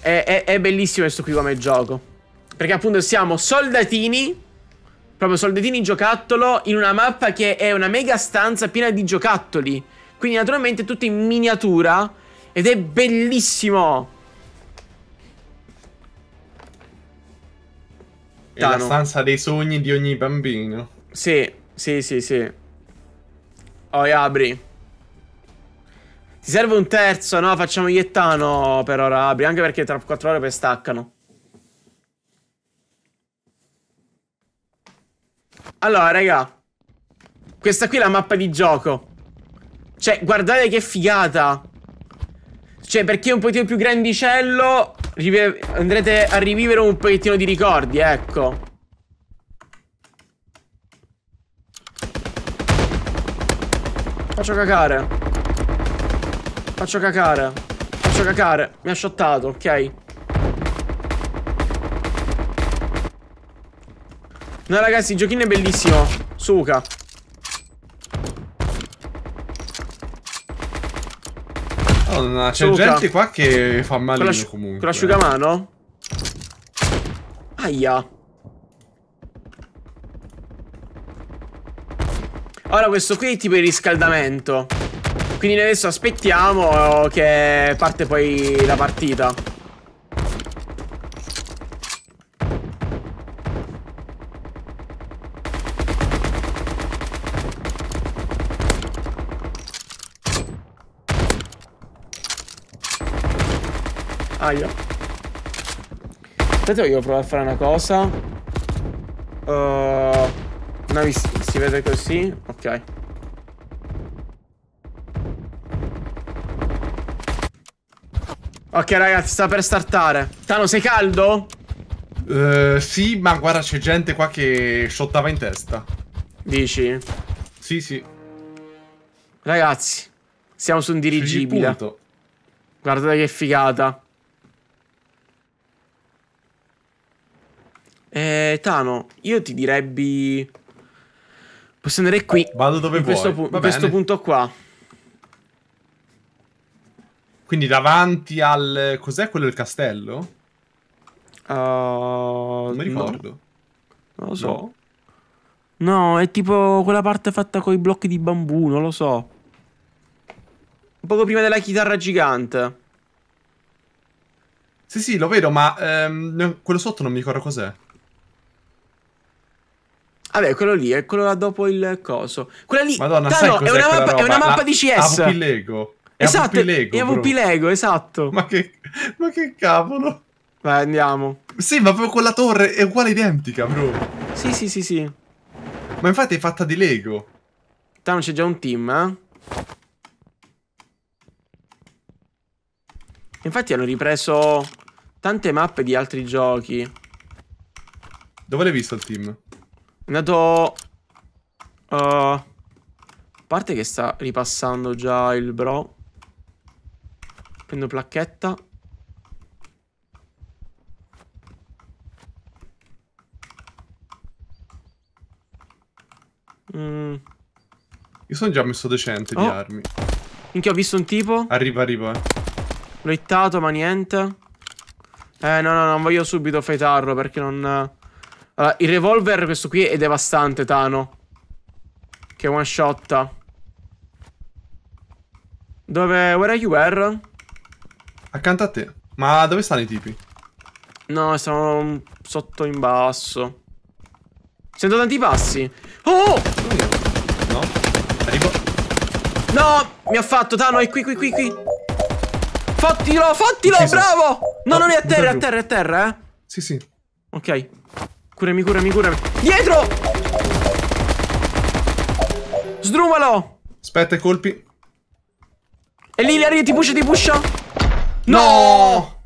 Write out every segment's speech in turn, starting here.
È, è, è bellissimo questo qui come gioco. Perché appunto siamo soldatini proprio soldatini giocattolo in una mappa che è una mega stanza piena di giocattoli. Quindi naturalmente tutto in miniatura ed è bellissimo. È la stanza dei sogni di ogni bambino. Sì, sì, sì, sì. Oh, apri. Ti serve un terzo, no? Facciamo Iettano per ora, Abri, anche perché tra quattro ore poi staccano. Allora, raga. Questa qui è la mappa di gioco. Cioè, guardate che figata. Cioè, per chi è un pochettino più grandicello, andrete a rivivere un pochettino di ricordi, ecco. Faccio cacare. Faccio cacare. Faccio cacare. Mi ha shottato, ok. No, ragazzi, il giochino è bellissimo. Suca. Madonna, c'è gente qua che fa male con comunque. Con l'asciugamano? Aia. Ora questo qui è tipo il riscaldamento. Quindi adesso aspettiamo eh, che parte poi la partita. Aia. Ah, Aspetta, io provo a fare una cosa. Uh, eh, navi si, si vede così. Ok. Ok, ragazzi, sta per startare. Tano, sei caldo? Uh, sì, ma guarda, c'è gente qua che shottava in testa. Dici? Sì, sì. Ragazzi, siamo su un dirigibile. Guardate che figata. Eh, Tano, io ti direbbi... Posso andare qui. Vado dove in vuoi. Questo, in questo punto qua. Quindi davanti al... Cos'è quello del castello? Uh, non mi ricordo. No. Non lo so. No. no. è tipo quella parte fatta con i blocchi di bambù, non lo so. Poco prima della chitarra gigante. Sì, sì, lo vedo, ma ehm, quello sotto non mi ricordo cos'è. Vabbè, quello lì è quello là dopo il coso. Quella lì. Madonna, Tano, sai è una mappa, è una mappa la, di CS. La leggo esatto, Avupilego. È Pilego, esatto. Ma che, ma che cavolo. Vai, andiamo. Sì, ma proprio quella torre è uguale identica, bro. Sì, sì, sì, sì. Ma infatti è fatta di Lego. Tanto c'è già un team, eh? Infatti hanno ripreso tante mappe di altri giochi. Dove l'hai visto il team? È andato... Uh, a parte che sta ripassando già il bro. Prendo placchetta. Mm. Io sono già messo decente oh. di armi. Minchia, ho visto un tipo. Arriva, arriva. L'ho hittato, ma niente. Eh, no, no, non voglio subito fightarlo perché non... Allora, il revolver, questo qui, è devastante, Tano. Che one shotta. Dove... Where are you, where? Accanto a te. Ma dove stanno i tipi? No, stanno sotto in basso. Sento tanti passi. Oh! No? Arrivo. No! Mi ha fatto, Tano, è qui, qui, qui, qui. Fottilo, fottilo, Ucciso. bravo! No, no, non è a terra, è a terra, è a terra, eh. Sì, sì. Ok. Curami, curami, curami. Dietro! Sdrumalo! Aspetta, i colpi. E lì, Ilaria, ti pusha, ti pusha. No!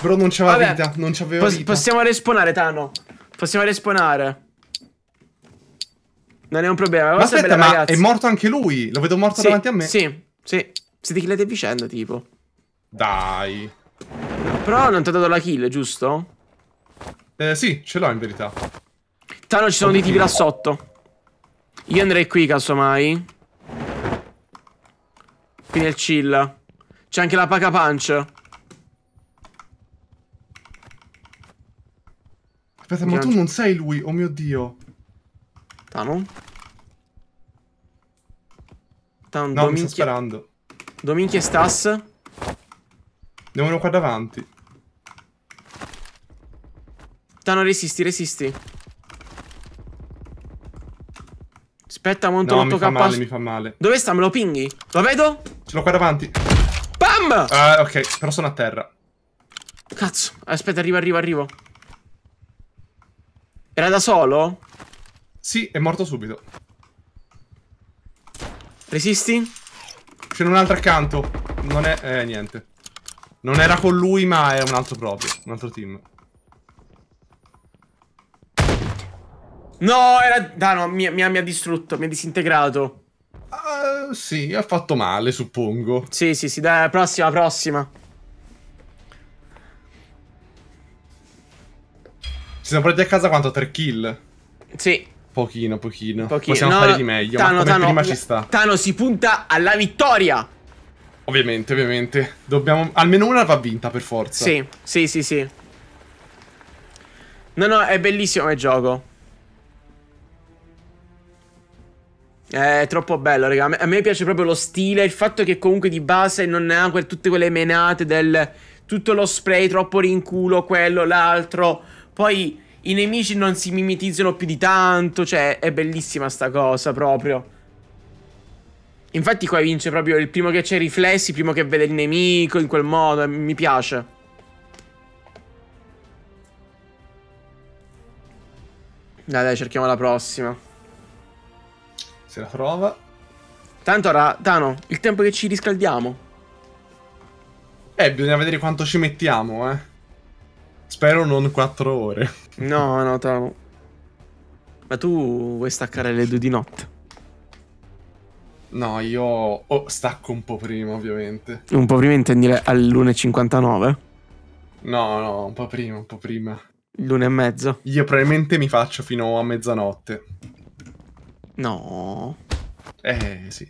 Bro, non c'aveva vita, non c'aveva Pos vita. Possiamo respawnare, Tano. Possiamo respawnare. Non è un problema. Ma aspetta, bella, ma ragazzi. è morto anche lui? Lo vedo morto sì, davanti a me? Sì, sì. Siete killate a vicenda, tipo. Dai. Però non ti ha dato la kill, giusto? Eh, sì, ce l'ho in verità. Tano, ci sono dei tipi là sotto. Io andrei qui, casomai. Qui nel chill. C'è anche la paca punch. Aspetta, Mi ma tu non sei lui, oh mio Dio. Tano? Tano, no, dominchia... mi sta sparando. Dominchia stas? Ne uno qua davanti. Tano, resisti, resisti. Aspetta, monto no, 8k. Mi fa male, mi fa male. Dove sta? Me lo pinghi? Lo vedo? Ce l'ho qua davanti. Bam! Ah, ok, però sono a terra. Cazzo. Aspetta, arrivo, arrivo, arrivo. Era da solo? Sì, è morto subito. Resisti? C'è un altro accanto. Non è... Eh, niente. Non era con lui, ma è un altro proprio. Un altro team. No, era... Ah, no, mi, mi, mi ha distrutto, mi ha disintegrato. Uh, sì, ha fatto male, suppongo. Sì, sì, sì, dai, prossima, prossima. Ci sono portati a casa quanto? 3 kill? Sì. Pochino, pochino. pochino. Possiamo no, fare di meglio, Tano, ma come Tano, prima ci sta. Tano si punta alla vittoria! Ovviamente, ovviamente. Dobbiamo... Almeno una va vinta, per forza. Sì, sì, sì, sì. No, no, è bellissimo il gioco. È troppo bello, raga. A me piace proprio lo stile, il fatto che comunque di base non ha tutte quelle menate del tutto lo spray troppo rinculo, quello, l'altro. Poi i nemici non si mimetizzano più di tanto, cioè è bellissima sta cosa proprio. Infatti qua vince proprio il primo che c'è riflessi, il primo che vede il nemico, in quel modo, eh, mi piace. Dai, dai, cerchiamo la prossima. Se la trova. Tanto ora, Tano, il tempo che ci riscaldiamo. Eh, bisogna vedere quanto ci mettiamo, eh. Spero non 4 ore. No, no, Tavo. Ma tu vuoi staccare le 2 di notte? No, io oh, stacco un po' prima, ovviamente. Un po' prima intendi all'1.59? No, no, un po' prima, un po' prima. L'una e mezzo? Io probabilmente mi faccio fino a mezzanotte. No. Eh, sì.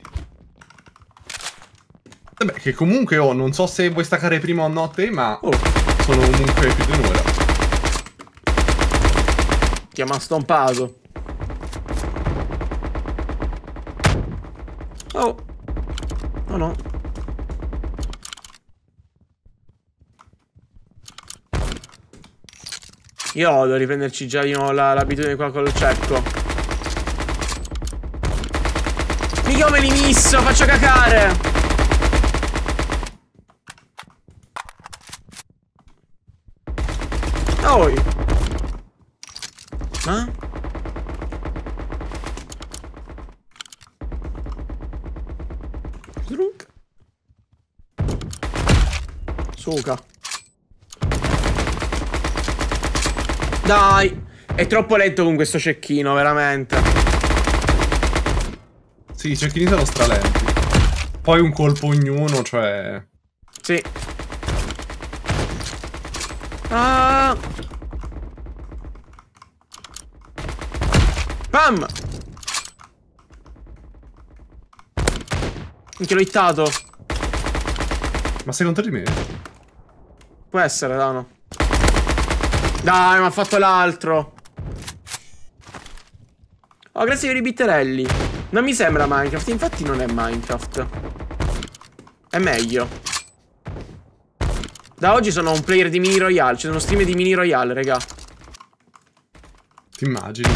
Vabbè, che comunque, oh, non so se vuoi staccare prima o notte, ma... Oh sono comunque più di nulla. Ti ha stompato. Oh. No, no. Io devo riprenderci già io l'abitudine qua col il cecco. Mica me li misso, faccio cacare! Oi! Eh? Drunk. Suca. Dai! È troppo lento con questo cecchino, veramente. Sì, i cecchini sono stralenti. Poi un colpo ognuno, cioè... Sì. Ah! Pam! Anche l'ho hittato. Ma sei contro di me? Può essere, Dano. Dai, mi ha fatto l'altro. Oh, grazie per i bitterelli. Non mi sembra Minecraft, infatti non è Minecraft. È meglio. Da oggi sono un player di mini royale, C'è uno stream di mini royale, raga. Ti immagini?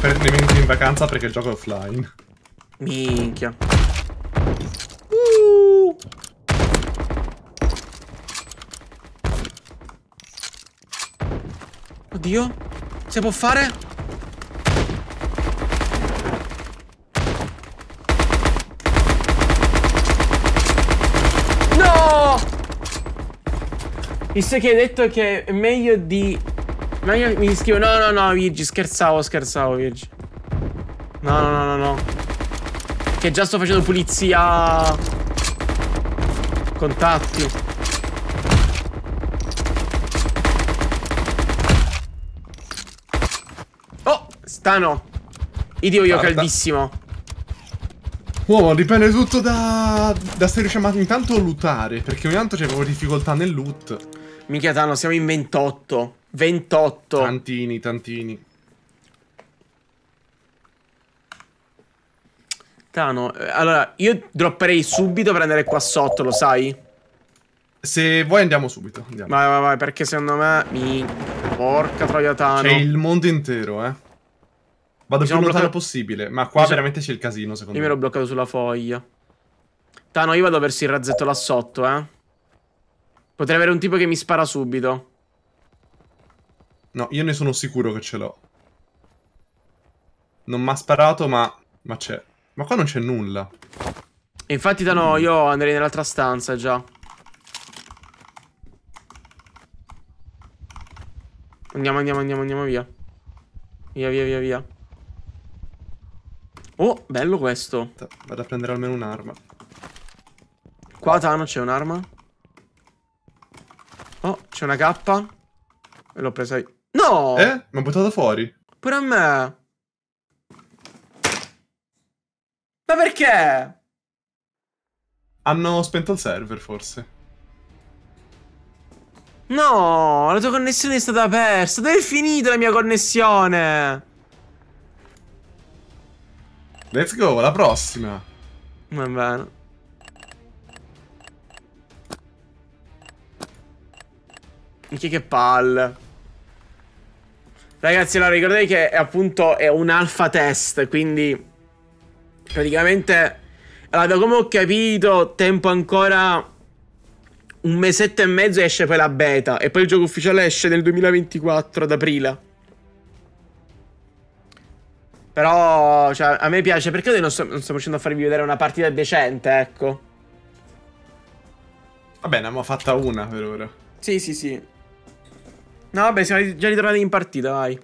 Per le menti in vacanza perché il gioco è offline. Minchia. Uh. Oddio. Si può fare? Visto che hai detto che è meglio di... Meglio mi scrivo... No, no, no, Virgi, scherzavo, scherzavo, Virgi. No, no, no, no, no. Che già sto facendo pulizia... Contatti. Oh, stano. Idio io Guarda. caldissimo. Uomo, dipende tutto da... Da se riusciamo intanto a lootare, perché ogni tanto c'è proprio difficoltà nel loot. Minchia Tano, siamo in 28. 28. Tantini, tantini. Tano, eh, allora, io dropperei subito per andare qua sotto, lo sai? Se vuoi andiamo subito. Andiamo. Vai, vai, vai, perché secondo me... Mi... Porca troia Tano. C'è il mondo intero, eh. Vado più lontano bloccato... possibile, ma qua Mi veramente c'è il casino, secondo io me. Io me l'ho bloccato sulla foglia. Tano, io vado verso il razzetto là sotto, eh. Potrei avere un tipo che mi spara subito. No, io ne sono sicuro che ce l'ho. Non mi ha sparato, ma... Ma c'è... Ma qua non c'è nulla. E infatti da no, mm. io andrei nell'altra stanza già. Andiamo, andiamo, andiamo, andiamo via. Via, via, via, via. Oh, bello questo. Vado a prendere almeno un'arma. Qua, Tano, c'è un'arma? Oh, c'è una K. E l'ho presa io. No! Eh? Mi ha buttato fuori. Pure a me. Ma perché? Hanno spento il server, forse. No, la tua connessione è stata persa. Dove è finita la mia connessione? Let's go, la prossima. Va bene. Minchia che palle. Ragazzi, allora ricordate che è eh, appunto è un alfa test, quindi praticamente... Allora, da come ho capito, tempo ancora un mesetto e mezzo esce poi la beta e poi il gioco ufficiale esce nel 2024 ad aprile. Però, cioè, a me piace perché non, sto, non stiamo riuscendo a farvi vedere una partita decente, ecco. Vabbè, ne abbiamo fatta una per ora. Sì, sì, sì. No, vabbè, siamo già ritornati in partita, vai.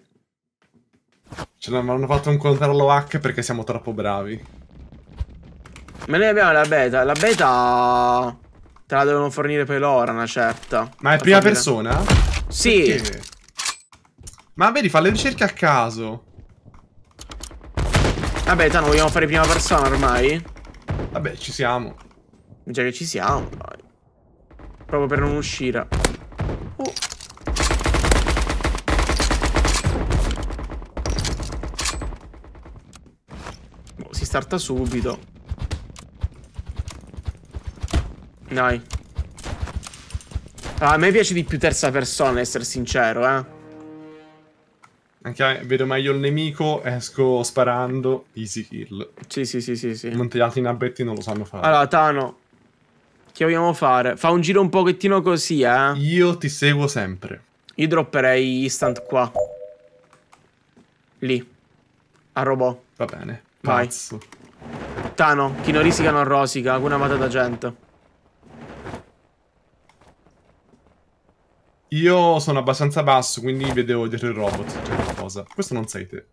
Ce cioè, l'hanno fatto un controllo hack perché siamo troppo bravi. Ma noi abbiamo la beta. La beta... Te la devono fornire per l'ora, una certa. Ma è prima fornire. persona? Sì. Perché? Ma vedi, fa le ricerche a caso. Vabbè, tanto vogliamo fare prima persona ormai? Vabbè, ci siamo. Già che ci siamo, dai. Proprio per non uscire. restarta subito Dai allora, ah, A me piace di più terza persona, essere sincero, eh anche vedo meglio il nemico, esco sparando, easy kill. Sì, sì, sì, sì, sì. Mentre gli altri nabetti non lo sanno fare. Allora, Tano, che vogliamo fare? Fa un giro un pochettino così, eh? Io ti seguo sempre. Io dropperei instant qua. Lì. A robot. Va bene. Pazzo. Vai. Tano, chi non risica non rosica, una matata gente. Io sono abbastanza basso, quindi vedevo dietro il robot. C'è cioè, qualcosa. Questo non sei te.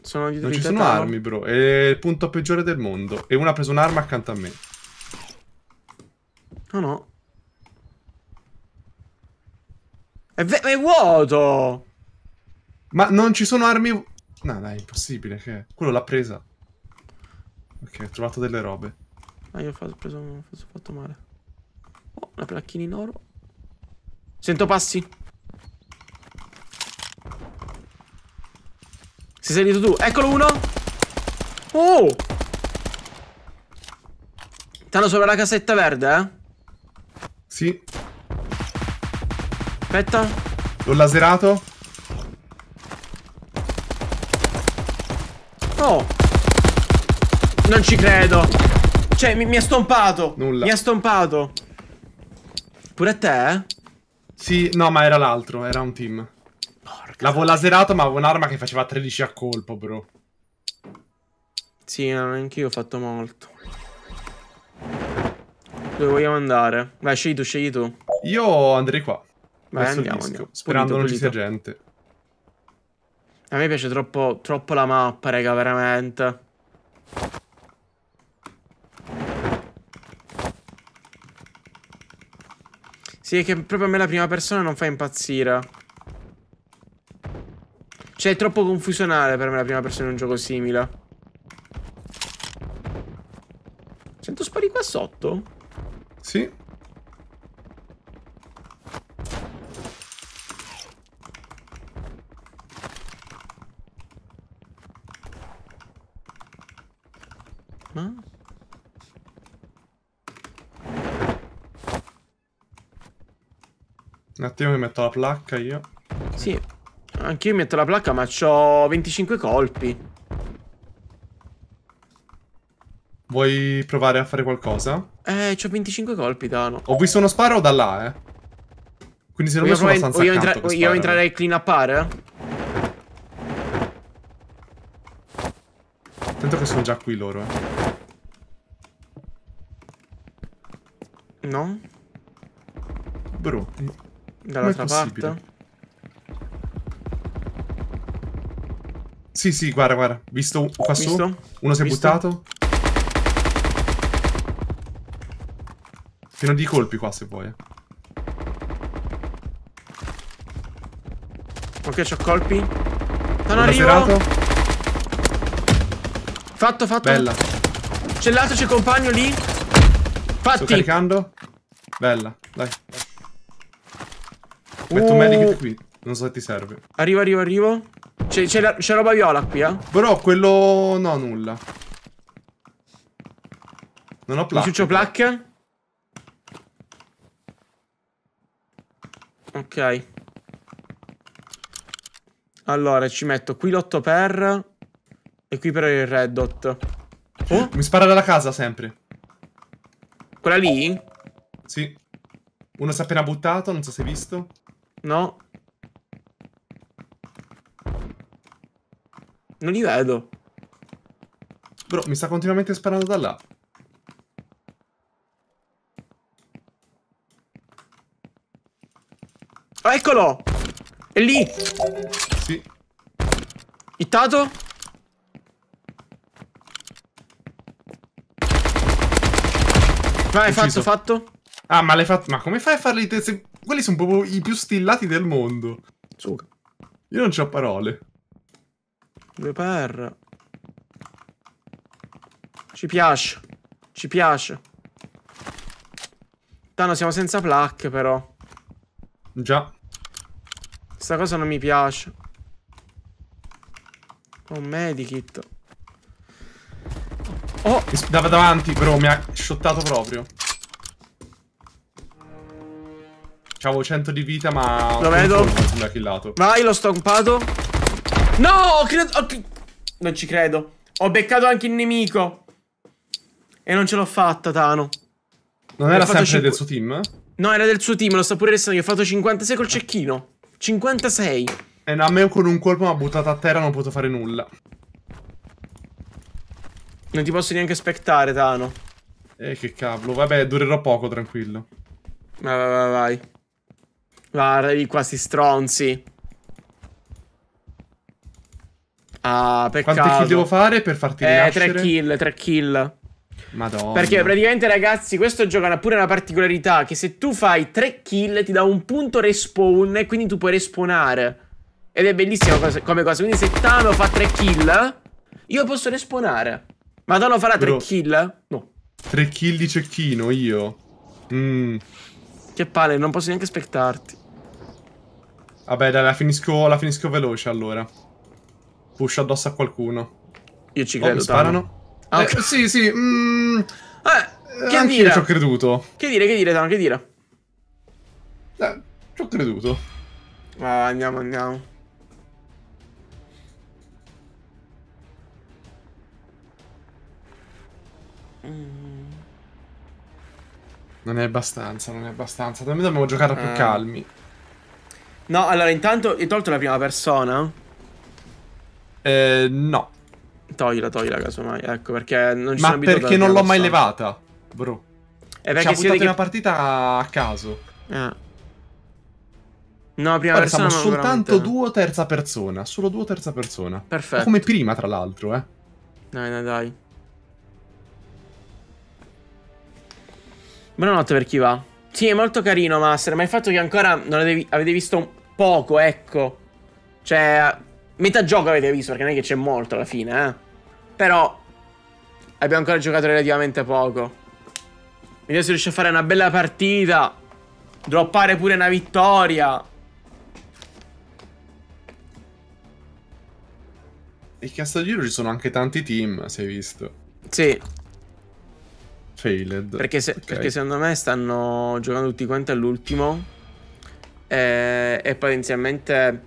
Sono dietro non ci sono tano. armi, bro. È il punto peggiore del mondo. E una ha preso un'arma accanto a me. No, no. È, è vuoto! Ma non ci sono armi... No, dai, è impossibile. Che... Quello l'ha presa. Ok, ho trovato delle robe. Ah, io ho preso, ho fatto male. Oh, una placchina in oro. Sento passi. Si è salito tu. Eccolo uno. Oh! Stanno sopra la casetta verde, eh? Sì. Aspetta. L'ho laserato. Non ci credo. Cioè, mi, mi ha stompato. Nulla. Mi ha stompato. Pure te? Eh? Sì, no, ma era l'altro, era un team. Porca. L'avevo laserato, ma avevo un'arma che faceva 13 a colpo, bro. Sì, anch'io ho fatto molto. Dove vogliamo andare? Vai, scegli tu, scegli tu. Io andrei qua. Vai, andiamo, andiamo. Sperando pulito, non pulito. ci sia gente. A me piace troppo, troppo la mappa, raga, veramente. Sì, è che proprio a me la prima persona non fa impazzire. Cioè, è troppo confusionale per me la prima persona in un gioco simile. Sento spari qua sotto? Sì. Un attimo mi metto la placca io. Sì, Anch'io mi metto la placca ma ho 25 colpi. Vuoi provare a fare qualcosa? Eh, ho 25 colpi, Dano. Ho visto uno sparo da là, eh. Quindi se non mi sono abbastanza io accanto entra Vogliamo entrare al clean upare? Eh? Attento che sono già qui loro, eh. No? Bro, Dall'altra parte? Sì, sì, guarda, guarda. Visto qua Visto? su? Uno si è Visto? buttato. Pieno di colpi qua, se vuoi. Eh. Ok, c'ho colpi. Non arrivo. Fatto, fatto. Bella. C'è l'altro, c'è compagno lì. Fatti. Sto caricando. Bella. Metto un medikit uh. qui. Non so se ti serve. Arrivo, arrivo, arrivo. C'è roba viola qui, eh? Però quello... no, nulla. Non ho placche. Ciuccio placche? Ok. Allora, ci metto qui l'8 per... E qui però il red dot. Oh? Mi spara dalla casa sempre. Quella lì? Sì. Uno si è appena buttato, non so se hai visto. No. Non li vedo. Bro, mi sta continuamente sparando da là. Oh, eccolo! È lì! Sì. Ittato? Vai, Ucciso. fatto, fatto. Ah, ma l'hai fatto... Ma come fai a farli te se... Quelli sono proprio i più stillati del mondo. Su. Io non ho parole. Due per... Ci piace. Ci piace. Tano, siamo senza plaque, però. Già. Sta cosa non mi piace. oh, medikit. Oh! Dava davanti, però mi ha shottato proprio. Cavo 100 di vita, ma... Lo vedo. Mi ha killato. Vai, l'ho stompato. No, ho credo... Non ci credo. Ho beccato anche il nemico. E non ce l'ho fatta, Tano. Non era sempre 5... del suo team? No, era del suo team, lo sta pure restando. Io ho fatto 56 col cecchino. 56. E eh, a me con un colpo mi ha buttato a terra, non ho potuto fare nulla. Non ti posso neanche aspettare, Tano. Eh, che cavolo. Vabbè, durerò poco, tranquillo. Vai, vai, vai, vai. Guarda lì quasi stronzi. Ah, peccato. Quanti kill devo fare per farti eh, Eh, tre kill, tre kill. Madonna. Perché praticamente, ragazzi, questo gioco ha pure una particolarità che se tu fai tre kill ti dà un punto respawn e quindi tu puoi respawnare. Ed è bellissima cosa, come cosa. Quindi se Tano fa tre kill, io posso respawnare. Madonna Tano farà 3 kill? No. Tre kill di cecchino, io. Mm. Che palle, non posso neanche aspettarti. Vabbè, dai, la finisco, la finisco veloce allora. Push addosso a qualcuno. Io ci oh, credo. Oh, sparano? Ah, eh, okay. eh, sì, sì. Mm, eh, eh che dire? ci ho creduto. Che dire, che dire, Tano, che dire? Eh, ci ho creduto. Ah, andiamo, andiamo. Non è abbastanza, non è abbastanza. Noi dobbiamo giocare più eh. calmi. No, allora intanto hai tolto la prima persona? Eh, no. Toglila, toglila casomai, ecco, perché non ci Ma sono perché non l'ho mai levata, bro. È eh, perché ci cioè, siete che... una partita a caso. Eh. No, prima Guarda, persona siamo soltanto veramente... o terza persona, solo due o terza persona. Perfetto. come prima, tra l'altro, eh. Dai, dai, dai. Buonanotte per chi va. Sì, è molto carino Master, ma il fatto che ancora non avevi, avete visto poco, ecco. Cioè, metà gioco avete visto, perché non è che c'è molto alla fine, eh. Però abbiamo ancora giocato relativamente poco. Vediamo se riesce a fare una bella partita. Droppare pure una vittoria. E che a sto giro ci sono anche tanti team, si hai visto. Sì. Failed. Perché, se, okay. perché secondo me stanno giocando tutti quanti all'ultimo e, eh, e potenzialmente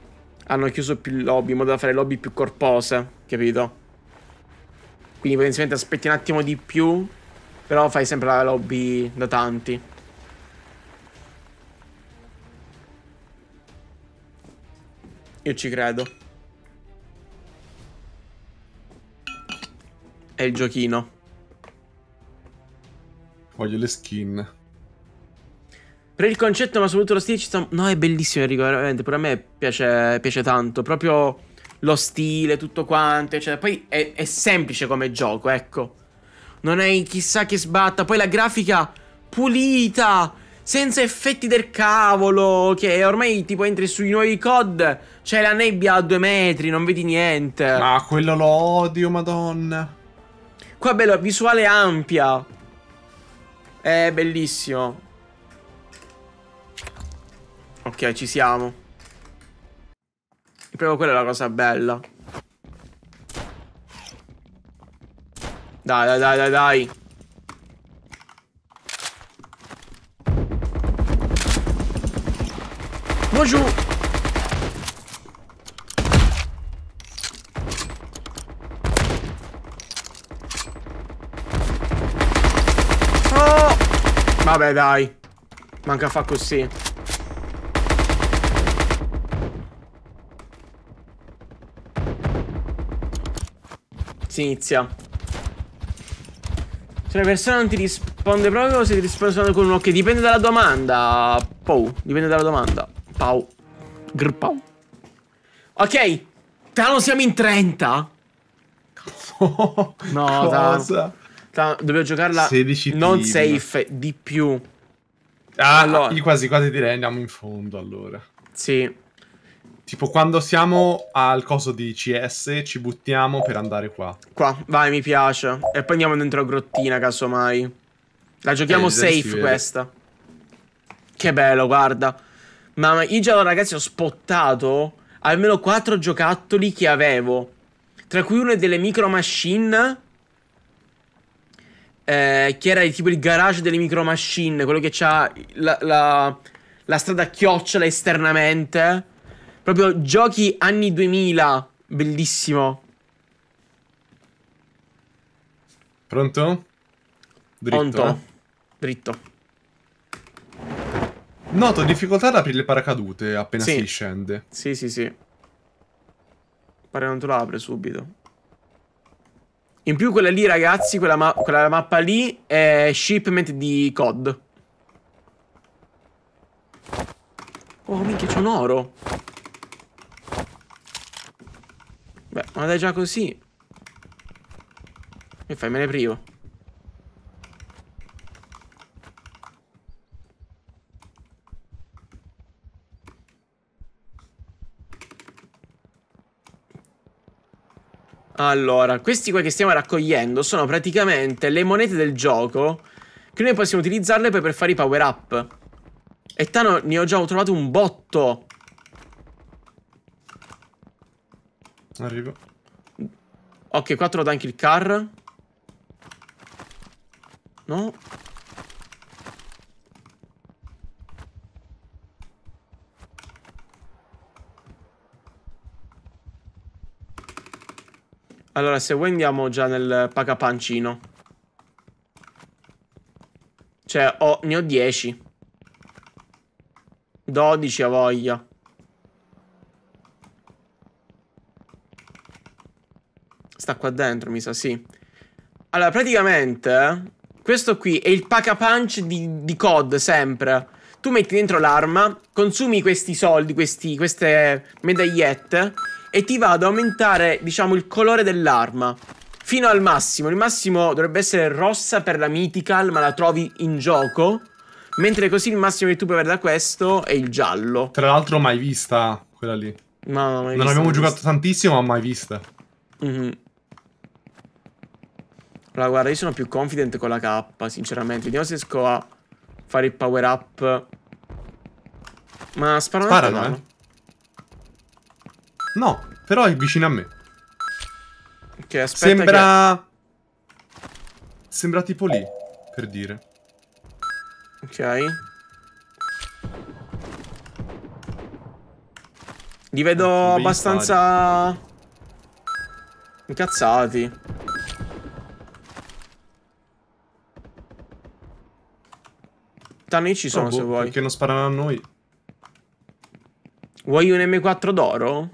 hanno chiuso più lobby in modo da fare lobby più corpose, capito? Quindi potenzialmente aspetti un attimo di più, però fai sempre la lobby da tanti. Io ci credo. È il giochino. Voglio le skin. Per il concetto, ma soprattutto lo stile, ci sta... No, è bellissimo, Enrico, veramente. a me piace, piace tanto. Proprio lo stile, tutto quanto, eccetera. Poi è, è, semplice come gioco, ecco. Non è chissà che sbatta. Poi la grafica pulita, senza effetti del cavolo, che ormai tipo entri sui nuovi COD, c'è la nebbia a due metri, non vedi niente. Ma quello lo odio, madonna. Qua bello, visuale ampia. Eh, bellissimo. Ok, ci siamo. E proprio quella è la cosa bella. Dai, dai, dai, dai, dai. Buongiorno. Vabbè, dai. Manca fa così. Si inizia. Se cioè, la persona non ti risponde proprio, se ti risponde solo con un ok. Dipende dalla domanda. Pou. Dipende dalla domanda. Pau. Gr pau. Ok. Tano siamo in 30. Cazzo. No, Cosa? Tano questa dobbiamo giocarla non team. safe di più. Ah, allora. Ah, io quasi quasi direi andiamo in fondo allora. Sì. Tipo quando siamo al coso di CS ci buttiamo per andare qua. Qua, vai, mi piace. E poi andiamo dentro a grottina, casomai. La giochiamo eh, safe questa. Che bello, guarda. Ma io già, ragazzi, ho spottato almeno 4 giocattoli che avevo. Tra cui uno delle micro machine eh, che era tipo il garage delle micro machine, quello che c'ha la, la, la, strada chiocciola esternamente. Proprio giochi anni 2000, bellissimo. Pronto? Dritto. Pronto. Eh? Dritto. Noto difficoltà ad aprire le paracadute appena sì. si scende. Sì, sì, sì. Pare non te lo apre subito. In più quella lì, ragazzi, quella, ma quella mappa lì è shipment di COD. Oh, minchia, c'è un oro. Beh, ma è già così. E fai, me ne privo. Allora, questi qua che stiamo raccogliendo sono praticamente le monete del gioco che noi possiamo utilizzarle poi per fare i power up. E Tano ne ho già trovato un botto. Arrivo. Ok, qua ho anche il car. No. Allora, se vuoi andiamo già nel pagapancino. Cioè, ho, ne ho 10. 12 a voglia. Sta qua dentro, mi sa, sì. Allora, praticamente... Eh, questo qui è il pack punch di, di COD, sempre. Tu metti dentro l'arma, consumi questi soldi, questi, queste medagliette e ti va ad aumentare, diciamo, il colore dell'arma. Fino al massimo. Il massimo dovrebbe essere rossa per la mythical, ma la trovi in gioco. Mentre così il massimo che tu puoi avere da questo è il giallo. Tra l'altro mai vista quella lì. Ma no, mai Non abbiamo giocato vista. tantissimo, ma mai vista. Mm -hmm. Allora, guarda, io sono più confident con la K, sinceramente. Vediamo se riesco a fare il power up. Ma spara Sparano, eh. No, però è vicino a me. Ok, aspetta Sembra... Che... Sembra tipo lì, per dire. Ok. Li vedo abbastanza... Pari. Incazzati. Tanni ci sono oh, boh, se vuoi. Perché non sparano a noi. Vuoi un M4 d'oro?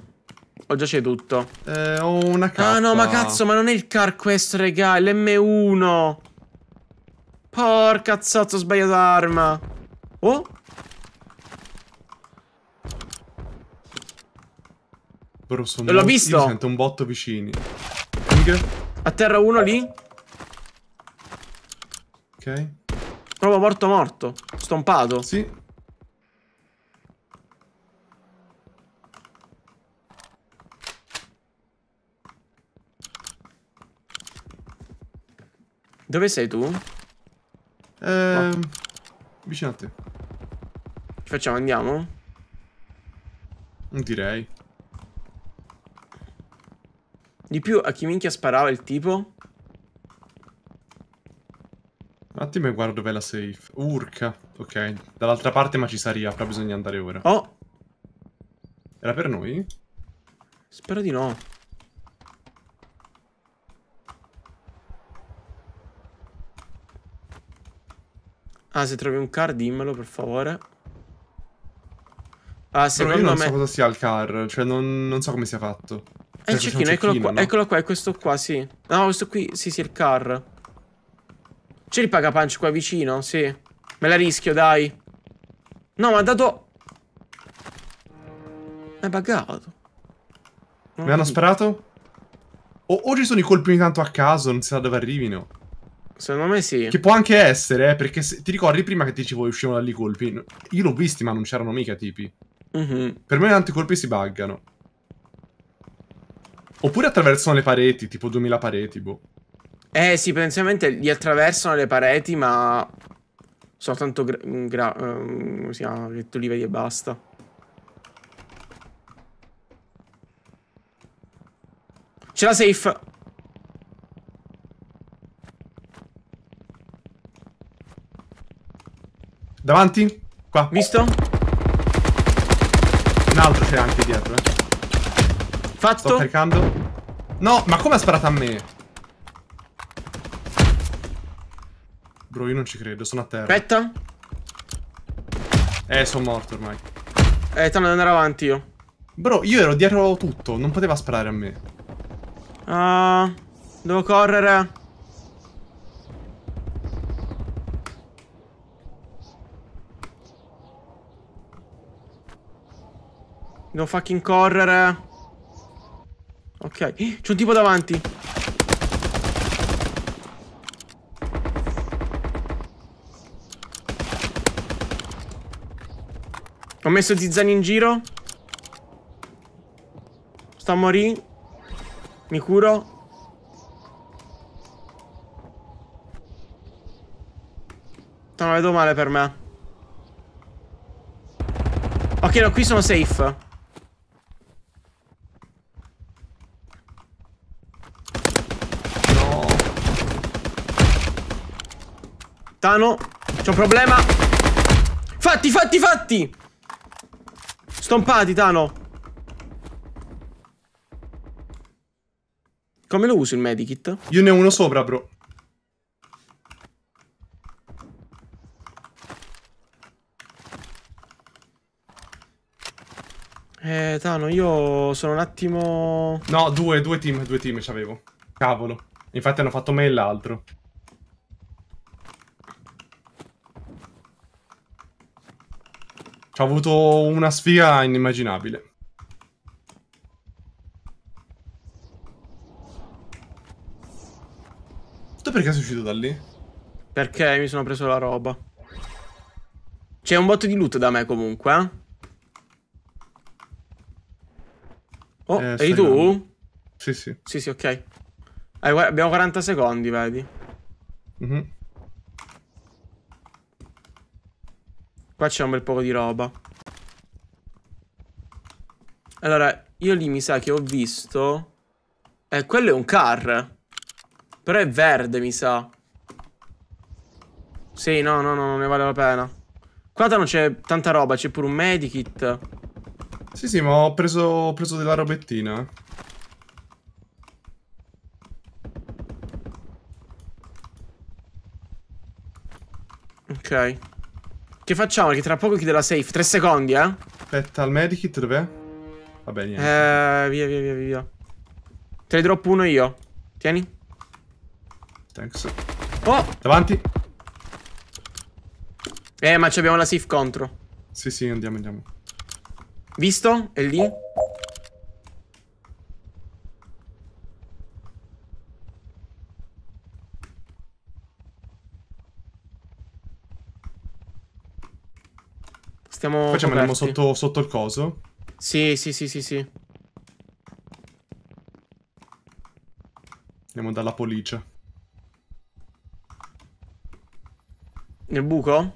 Ho già c'è tutto. Eh, ho una cazzo. Ah no, ma cazzo, ma non è il car questo, regà, è l'M1. Porca zozza, ho sbagliato arma. Oh? Bro, sono L'ho visto. Io sento un botto vicini. Ping. A terra uno lì. Ok. Proprio morto morto. Stompato. Sì. Dove sei tu? Ehm, vicino a te. Ci facciamo, andiamo? Non Direi. Di più, a chi minchia sparava il tipo? Un attimo e guardo dove è la safe. Urca. Ok, dall'altra parte ma ci saria, però bisogna andare ora. Oh! Era per noi? Spero di no. Ah, se trovi un car, dimmelo, per favore. Ah, secondo Però io non me... so cosa sia il car, cioè non, non so come sia fatto. È il cecchino, eccolo qua, no? eccolo qua, è questo qua, sì. No, questo qui, sì, sì, il car. C'è il pagapunch qua vicino, sì. Me la rischio, dai. No, ma ha dato... È buggato. Mi hanno sparato? O, o sono i colpi ogni tanto a caso, non si sa dove arrivino. Secondo me sì. Che può anche essere, eh, perché se, ti ricordi prima che ti dicevo uscivano da lì colpi? Io l'ho visti, ma non c'erano mica tipi. Mm -hmm. Per me tanti colpi si buggano. Oppure attraversano le pareti, tipo 2000 pareti, boh. Eh sì, potenzialmente li attraversano le pareti, ma... Soltanto gra... Mm, gra um, si chiama, che tu e basta. C'è la safe! Davanti? Qua. Visto? Un altro c'è anche dietro, eh. Fatto. Sto caricando. No, ma come ha sparato a me? Bro, io non ci credo, sono a terra. Aspetta. Eh, sono morto ormai. Eh, stanno andando avanti io. Bro, io ero dietro tutto, non poteva sparare a me. Ah, uh, devo correre. Devo fucking correre. Ok. C'è un tipo davanti. Ho messo zizzani in giro. Sta a morì. Mi curo. Sto non vedo male per me. Ok, no, qui sono safe. Tano, c'è un problema. Fatti, fatti, fatti! Stompati, Tano. Come lo uso il medikit? Io ne ho uno sopra, bro. Eh, Tano, io sono un attimo... No, due, due team, due team c'avevo. Cavolo. Infatti hanno fatto me e l'altro. Ho avuto una sfiga inimmaginabile. Tu perché sei uscito da lì? Perché mi sono preso la roba. C'è un botto di loot da me comunque, eh? Oh, eh, sei tu? Andando. Sì, sì. Sì, sì, ok. Eh, abbiamo 40 secondi, vedi. Mm -hmm. Qua c'è un bel po' di roba. Allora, io lì mi sa che ho visto... Eh, quello è un car. Però è verde, mi sa. Sì, no, no, no, non ne vale la pena. Qua da non c'è tanta roba, c'è pure un medikit. Sì, sì, ma ho preso, ho preso della robettina. Ok. Che facciamo? Che tra poco chiude la safe. Tre secondi, eh? Aspetta, il medikit dov'è? Vabbè, niente. Eh, via, via, via, via. Te ne drop uno io. Tieni. Thanks. Oh! Davanti. Eh, ma abbiamo la safe contro. Sì, sì, andiamo, andiamo. Visto? È lì? stiamo Facciamo coperti. andiamo sotto, sotto il coso? Sì, sì, sì, sì, sì. Andiamo dalla police. Nel buco?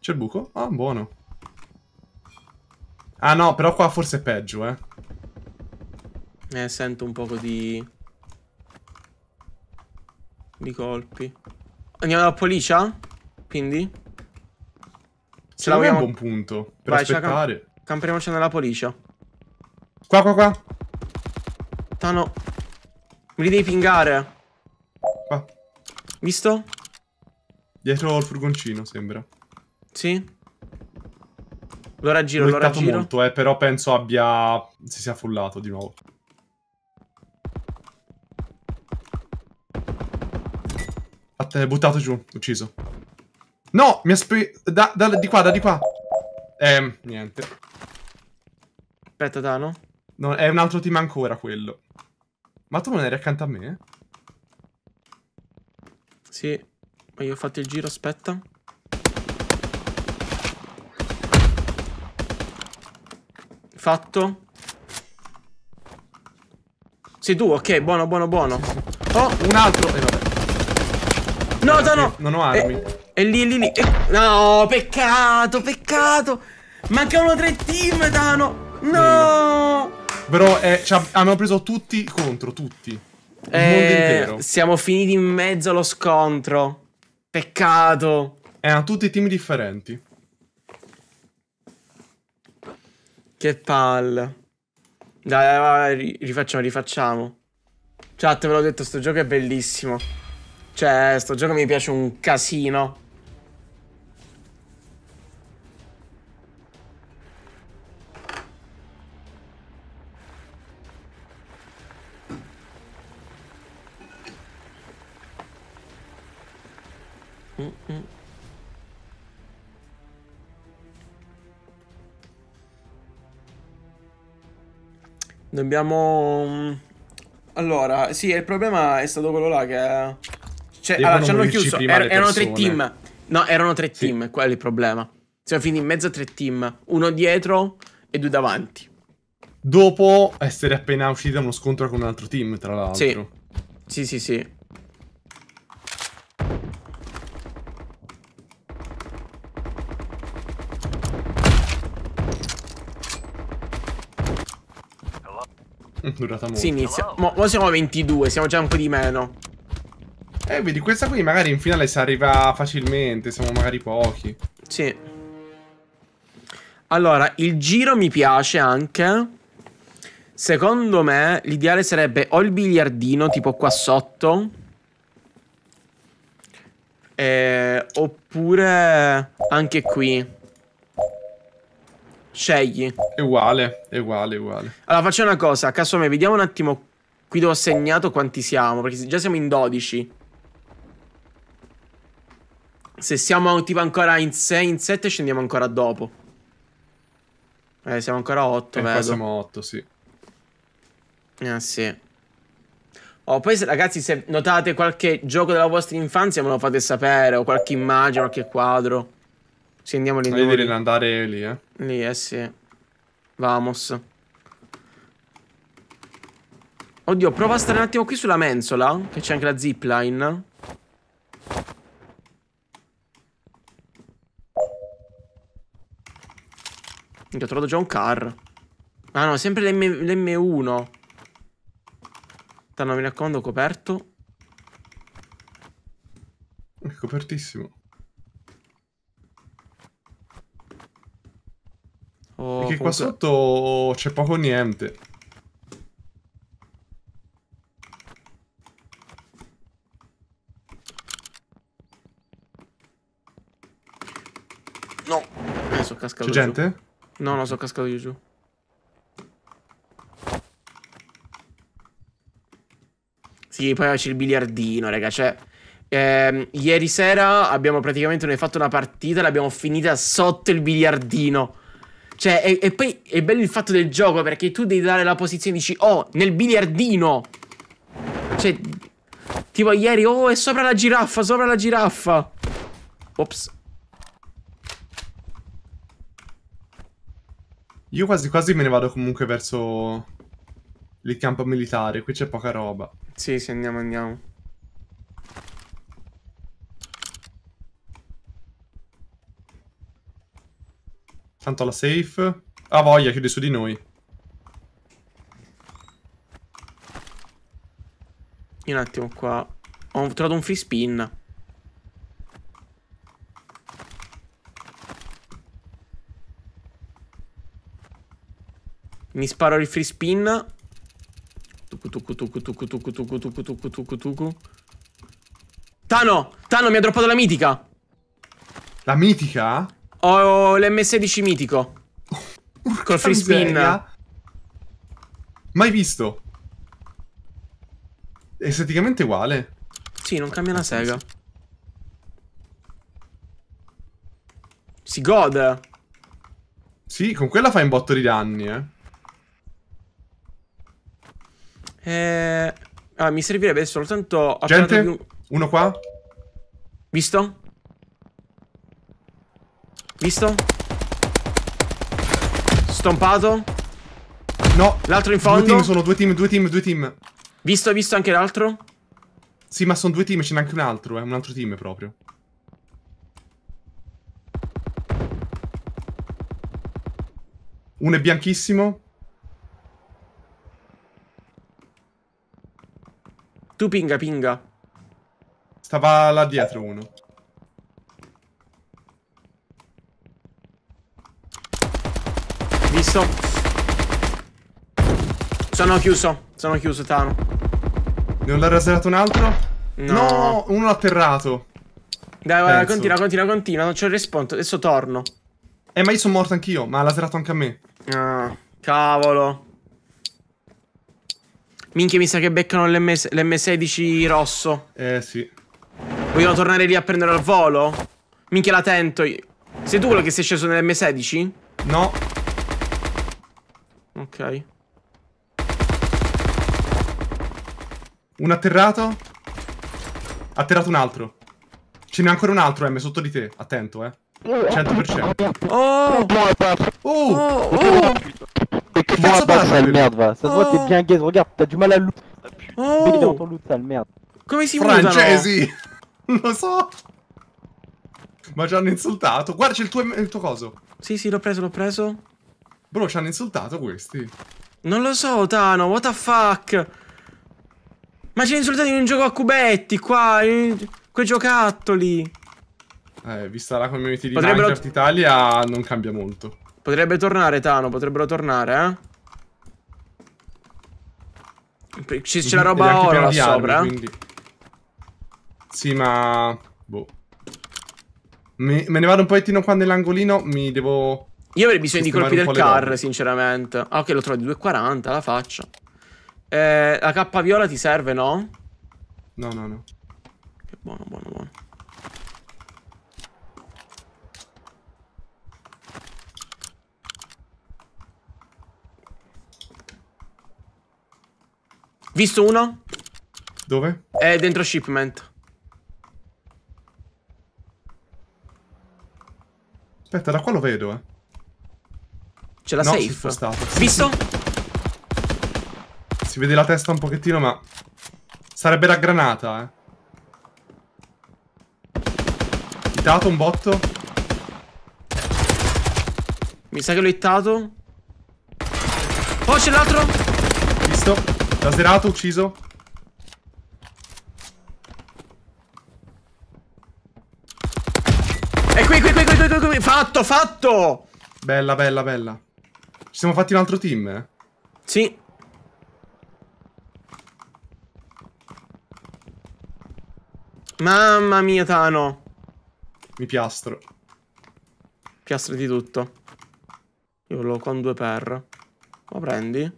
C'è il buco? Ah, buono. Ah no, però qua forse è peggio, eh. Eh, sento un poco di... Di colpi. Andiamo dalla policia? Quindi? Ce l'abbiamo un buon punto. Per Vai, aspettare. Cam campriamoci nella policia. Qua, qua, qua. Tano. Mi li devi pingare. Qua. Visto? Dietro al furgoncino, sembra. Sì. Lo raggiro, lo raggiro. molto, eh, però penso abbia... si sia fullato di nuovo. Buttato giù, ucciso. No, mi aspe... Da, da, di qua, da di qua. Eh, niente. Aspetta, Dano. No, è un altro team ancora quello. Ma tu non eri accanto a me? Sì, ma io ho fatto il giro, aspetta. Fatto. Sei tu, ok, buono, buono, buono. Oh, un altro. Eh, vabbè. No, Dano! Eh, non ho armi. Eh... E lì, lì, lì. No, peccato, peccato. Mancavano tre team, Dano. No. Però eh, hanno preso tutti contro, tutti. Il eh, Siamo finiti in mezzo allo scontro. Peccato. Erano tutti team differenti. Che palla. Dai, dai, vai, rifacciamo, rifacciamo. Chat, ve l'ho detto, sto gioco è bellissimo. Cioè, sto gioco mi piace un casino. Dobbiamo... Allora, sì, il problema è stato quello là che... Cioè, allora, ci hanno chiuso. Er erano tre team. No, erano tre sì. team, quello è il problema. Siamo finiti in mezzo a tre team. Uno dietro e due davanti. Dopo essere appena usciti da uno scontro con un altro team, tra l'altro. Sì, sì, sì. sì. durata molto. Si inizia. Mo, mo siamo a 22, siamo già un po' di meno. Eh, vedi, questa qui magari in finale si arriva facilmente, siamo magari pochi. Sì. Allora, il giro mi piace anche. Secondo me l'ideale sarebbe o il biliardino tipo qua sotto eh, oppure anche qui. Scegli. È uguale, è uguale, è uguale. Allora, faccio una cosa. Caso me, vediamo un attimo. Qui dove ho segnato quanti siamo. Perché già siamo in 12. Se siamo tipo ancora in 6, in 7, scendiamo ancora dopo. Eh, siamo ancora a 8, vero? siamo a 8, sì. Eh, sì. Oh, poi ragazzi, se notate qualche gioco della vostra infanzia me lo fate sapere, o qualche immagine, qualche quadro. Sì, andiamo lì. Devi lì. andare lì, eh. Lì, eh sì. Vamos. Oddio, prova a stare un attimo qui sulla mensola, che c'è anche la zipline. Mi Ho trovato già un car. Ah no, sempre l'M1. Tanno, mi raccomando, coperto. È copertissimo. Perché qua sotto c'è poco niente. No, eh, sono cascato giù. C'è gente? No, no, sono cascato io giù. Sì, poi c'è il biliardino, raga, cioè... Eh, ieri sera abbiamo praticamente noi fatto una partita, l'abbiamo finita sotto il biliardino. Cioè, e, e, poi è bello il fatto del gioco perché tu devi dare la posizione dici, oh, nel biliardino. Cioè, tipo ieri, oh, è sopra la giraffa, sopra la giraffa. Ops. Io quasi quasi me ne vado comunque verso il campo militare, qui c'è poca roba. Sì, sì, andiamo, andiamo. Tanto la safe. Ah, voglia, chiudi su di noi. Un attimo qua. Ho trovato un free spin. Mi sparo il free spin. Tucu tucu tucu tucu tucu tucu tucu tucu tucu tucu. Tano! Tano mi ha droppato la mitica! La mitica? Ho l'M16 mitico. Urca Col free miseria. spin. Mai visto. È esteticamente uguale. Sì, non cambia la sega. Si gode. Sì, con quella fai un botto di danni, eh. eh... Ah, mi servirebbe soltanto... Gente, uno qua. Visto? Visto? Stompato. No. L'altro in fondo. Due team, sono due team, due team, due team. Visto, visto anche l'altro? Sì, ma sono due team, ce n'è anche un altro, eh, un altro team proprio. Uno è bianchissimo. Tu pinga, pinga. Stava là dietro uno. chiuso. Sono chiuso. Sono chiuso, Tano. Non ho raserato un altro? No. no uno l'ha atterrato. Dai, vai, continua, continua, continua. Non c'è il responto. Adesso torno. Eh, ma io sono morto anch'io. Ma l'ha serato anche a me. Ah, cavolo. Minchia, mi sa che beccano l'M16 rosso. Eh, sì. Vogliono tornare lì a prendere al volo? Minchia, la tento. Sei tu quello che sei sceso nell'M16? No. Ok. Un atterrato. Atterrato un altro. Ce n'è ancora un altro, M, sotto di te. Attento, eh. 100%. Oh! Oh! Oh! oh! Qu'est-ce oh! oh! que ça passe sale merde, va. Ça se voit, t'es bien gaze. Regarde, t'as du mal à loot. Oh! dans ton loot, sale merde. Come si Francesi. usano? Lo so! Ma già hanno insultato. Guarda, c'è il, il tuo coso. Sì, sì, l'ho preso, l'ho preso. Bro, ci hanno insultato questi. Non lo so, Tano, what the fuck? Ma ci hanno insultato in un gioco a cubetti, qua, in... quei giocattoli. Eh, vista la community di Potrebbero... Minecraft Italia, non cambia molto. Potrebbe tornare, Tano, potrebbero tornare, eh? C'è la roba oro là sopra. Armi, eh? quindi... Sì, ma... Boh. Me, me ne vado un pochettino qua nell'angolino, mi devo io avrei bisogno di colpi del car, sinceramente. Ah, ok, lo trovo di 2,40, la faccio. Eh, la K viola ti serve, no? No, no, no. Che buono, buono, buono. Visto uno? Dove? È eh, dentro shipment. Aspetta, da qua lo vedo, eh. C'è la no, safe. Visto? Si vede la testa un pochettino, ma... Sarebbe la granata, eh. Hittato un botto. Mi sa che l'ho hitato. Oh, c'è l'altro. Visto. Laserato, ucciso. È qui, qui, qui, qui, qui, qui, qui. Fatto, fatto. Bella, bella, bella. Ci siamo fatti un altro team? Sì. Mamma mia, Tano. Mi piastro. Piastro di tutto. Io lo con due per. Lo prendi.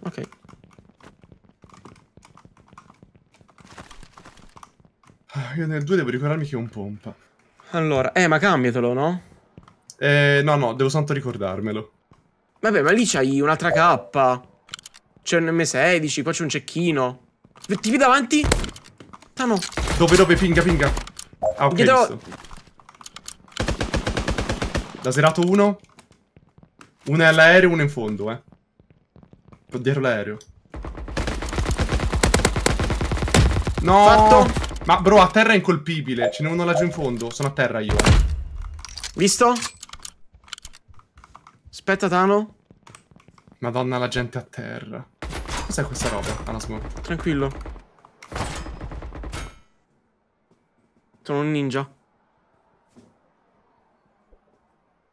Ok. Ah, io nel 2 devo ricordarmi che è un pompa. Allora, eh, ma cambiatelo, no? Eh, no, no, devo soltanto ricordarmelo. Vabbè, ma lì c'hai un'altra K. C'è un M16, qua c'è un cecchino. Svettivi davanti. Tano. Dove, dove, pinga, pinga. Ah, ok, Dietro... visto. Laserato uno. Uno è all'aereo, uno in fondo, eh. Dietro l'aereo. No! Fatto. Ma bro, a terra è incolpibile. Ce n'è uno laggiù in fondo. Sono a terra io. Visto? Aspetta, Tano. Madonna, la gente a terra. Cos'è questa roba? Anasmo. Tranquillo. Sono un ninja.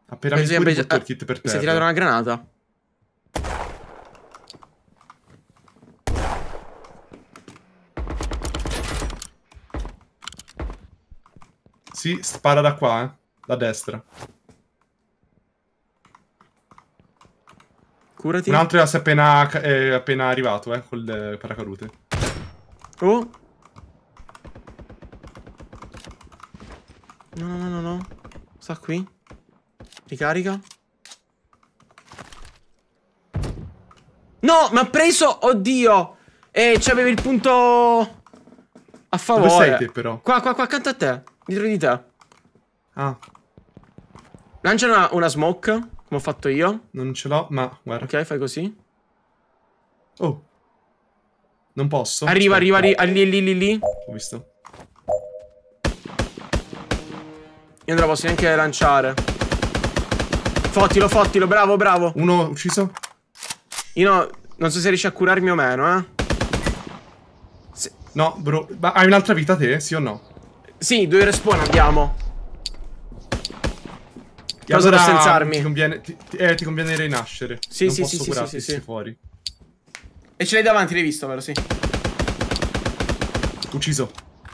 Appena ah, Penso mi scuri, butto kit per terra. Eh, si è tirato una granata. Sì, spara da qua, eh. Da destra. Curati. Un altro è appena, è appena arrivato, eh, col eh, paracadute. Oh. No, no, no, no. Sta qui. Ricarica. No, mi ha preso... Oddio. E eh, c'avevi il punto... A favore. Dove sei te, però? Qua, qua, qua, accanto a te. Dietro di te. Ah. Lancia una, una smoke. Come ho fatto io? Non ce l'ho, ma guarda. Ok, fai così. Oh. Non posso. Arriva, arriva, arriva. Lì, lì, lì, lì. Ho visto. Io non la posso neanche lanciare. Fottilo, fottilo, bravo, bravo. Uno ucciso? Io no, non so se riesci a curarmi o meno, eh. Se... No, bro. Ma hai un'altra vita te? Sì o no? Sì, due respawn abbiamo. E allora senza armi. Ti conviene, ti, eh, ti conviene rinascere. Sì, non sì, posso sì, curarti sì, sì, fuori. E ce l'hai davanti, l'hai visto, vero? Sì. Ucciso.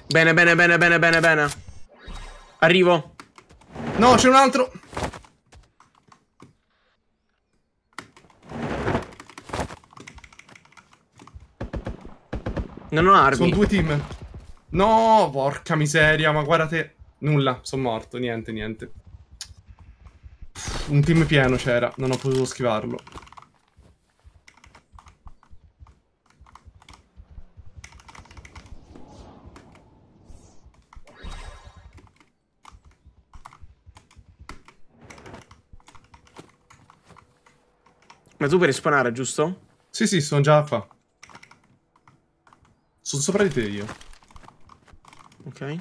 Bene, bene, bene, bene, bene, bene. Arrivo. No, c'è un altro. Non ho armi. Sono due team. No, porca miseria, ma guardate. Nulla, sono morto, niente, niente. Un team pieno c'era, non ho potuto schivarlo. Ma tu per spawnare, giusto? Sì, sì, sono già qua. Sono sopra di te io. Ok.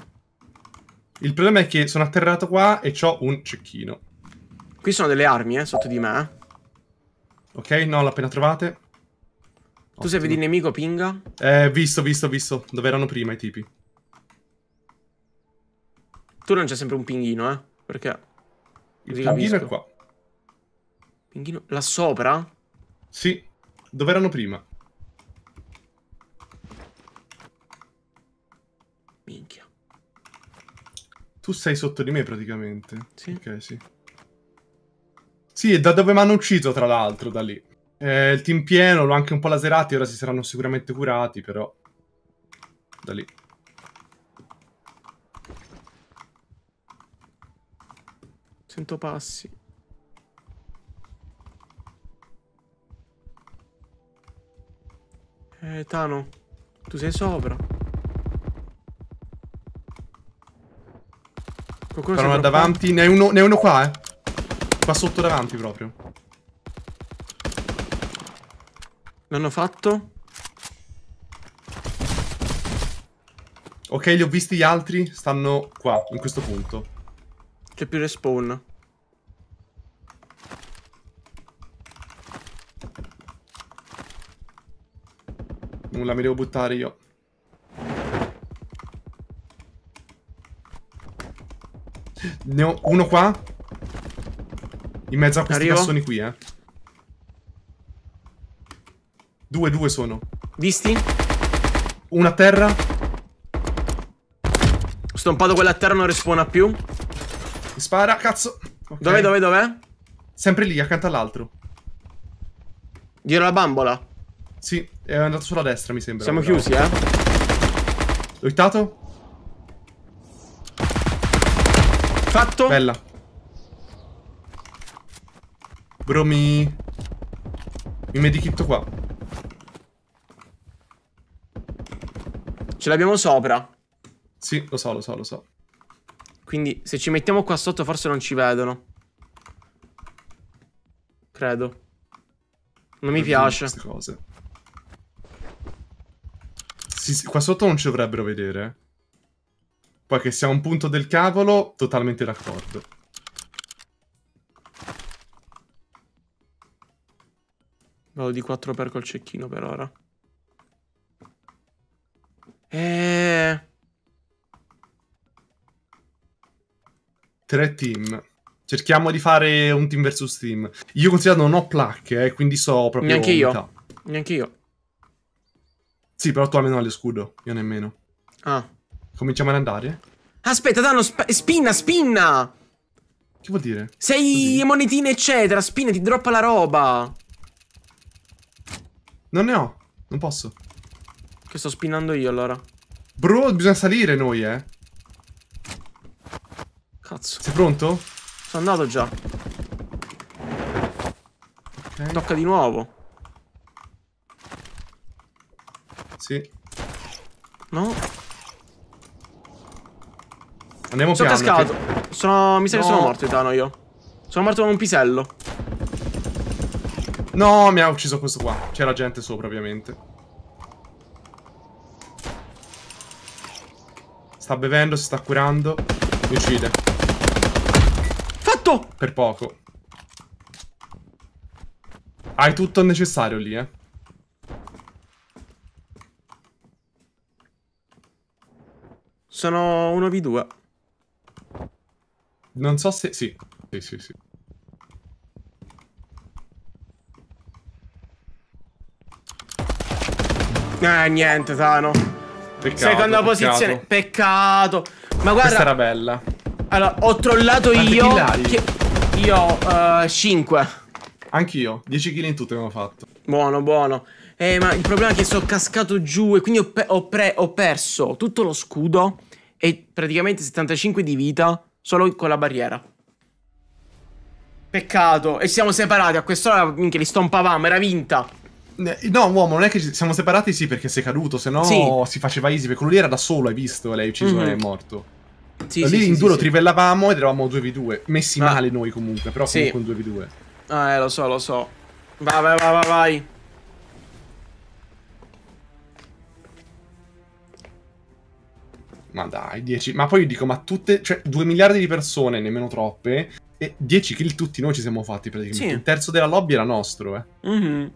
Il problema è che sono atterrato qua e ho un cecchino. Qui sono delle armi, eh, sotto di me. Ok, no, l'appena trovate. Tu Ottimo. se vedi il nemico, pinga. Eh, visto, visto, visto. Dove erano prima i tipi. Tu non c'è sempre un pinghino, eh? Perché? il pinghino è qua. Pinghino... Là sopra? Sì. Dove erano prima? Minchia. Tu sei sotto di me praticamente. Sì. Ok, sì. Sì, da dove mi hanno ucciso, tra l'altro, da lì. Eh, il team pieno, l'ho anche un po' laserati, ora si saranno sicuramente curati, però... Da lì. Sento passi. Eh, Tano, tu sei sopra. Qualcuno Però davanti, ne è, uno, ne è uno qua, eh. Qua sotto davanti proprio. L'hanno fatto. Ok, li ho visti gli altri. Stanno qua, in questo punto. C'è più respawn. Nulla, mi devo buttare io. Ne ho uno qua. In mezzo a questi Arrivo. cassoni qui, eh. Due, due sono. Visti? Una a terra. Stompato quella a terra, non respawna più. Mi spara, cazzo. Okay. Dove, dove, dove? Sempre lì, accanto all'altro. Dietro la bambola? Sì, è andato sulla destra, mi sembra. Siamo però. chiusi, eh. L'ho hittato? Fatto. Bella. Bromi mi... medikit qua. Ce l'abbiamo sopra. Sì, lo so, lo so, lo so. Quindi se ci mettiamo qua sotto forse non ci vedono. Credo. Non mi piace. Queste cose. Sì, sì, qua sotto non ci dovrebbero vedere. Poi che sia un punto del cavolo, totalmente d'accordo. Vado di 4 per col cecchino per ora. Eh... Tre team. Cerchiamo di fare un team versus team. Io considerato non ho placche, eh, quindi so proprio... Neanche io. Metà. Neanche io. Sì, però tu almeno hai lo scudo. Io nemmeno. Ah. Cominciamo ad andare? Aspetta, danno sp spinna, spinna! Che vuol dire? Sei Così. monetine, eccetera. Spinna, ti droppa la roba. Non ne ho. Non posso. Che sto spinando io allora. Bro, bisogna salire noi, eh. Cazzo. Sei pronto? Sono andato già. Okay. Tocca di nuovo. Sì. No. Andiamo sono piano. Sono cascato. Perché... Sono... Mi sa no. che sono morto, Itano, io. Sono morto con un pisello. No, mi ha ucciso questo qua. C'era gente sopra, ovviamente. Sta bevendo, si sta curando. Mi uccide. Fatto! Per poco. Hai tutto il necessario lì, eh. Sono 1v2. Non so se... Sì. Sì, sì, sì. Eh, niente, Tano. Peccato, Seconda peccato. posizione. Peccato. Ma guarda. Questa era bella. Allora, ho trollato Quante io. Che... Io, uh, eh, 5. Anch'io. 10 kill in tutto abbiamo fatto. Buono, buono. Eh, ma il problema è che sono cascato giù e quindi ho, pe ho, ho perso tutto lo scudo e praticamente 75 di vita solo con la barriera. Peccato. E siamo separati. A quest'ora, minchia, li stompavamo. Era vinta. No, uomo, non è che ci siamo separati, sì, perché sei caduto, se no sì. si faceva easy, perché quello lì era da solo, hai visto, l'hai ucciso mm -hmm. e è morto. Sì, lì sì, in lo trivellavamo ed eravamo 2v2, messi ah. male noi comunque, però comunque un 2v2. Ah, eh, lo so, lo so. Va, vai, vai, vai, vai. Ma dai, 10. Ma poi io dico, ma tutte, cioè 2 miliardi di persone, nemmeno troppe, e 10 kill tutti noi ci siamo fatti praticamente. Sì. Il terzo della lobby era nostro, eh. Mhm. Mm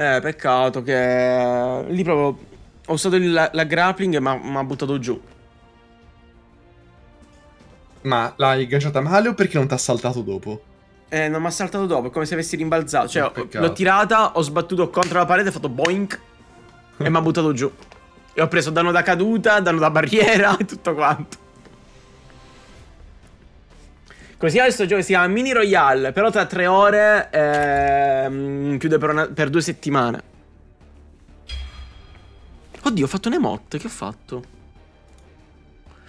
Eh, peccato che... Eh, lì proprio ho usato la, la grappling e mi ha buttato giù. Ma l'hai gaggiata male o perché non ti ha saltato dopo? Eh, non mi ha saltato dopo, è come se avessi rimbalzato. Cioè, oh, l'ho tirata, ho sbattuto contro la parete, ho fatto boink e mi ha buttato giù. E ho preso danno da caduta, danno da barriera e tutto quanto. Così ha questo gioco si chiama Mini Royale, però tra tre ore eh, chiude per, una, per due settimane. Oddio, ho fatto un emote, che ho fatto?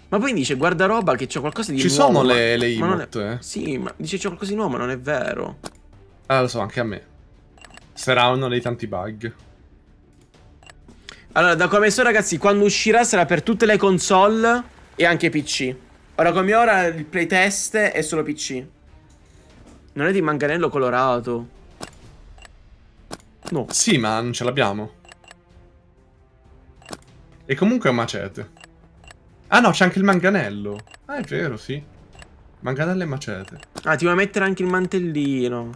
Ma poi dice, guarda roba che c'è qualcosa di Ci nuovo. Ci sono le, le emote, è... eh? Sì, ma dice c'è qualcosa di nuovo, ma non è vero. Ah, lo so, anche a me. Sarà uno dei tanti bug. Allora, da come so, ragazzi, quando uscirà sarà per tutte le console e anche PC. Ora come ora il playtest è solo PC. Non è di manganello colorato. No. Sì, ma non ce l'abbiamo. E comunque è un macete. Ah no, c'è anche il manganello. Ah, è vero, sì. Manganello e macete. Ah, ti vuoi mettere anche il mantellino.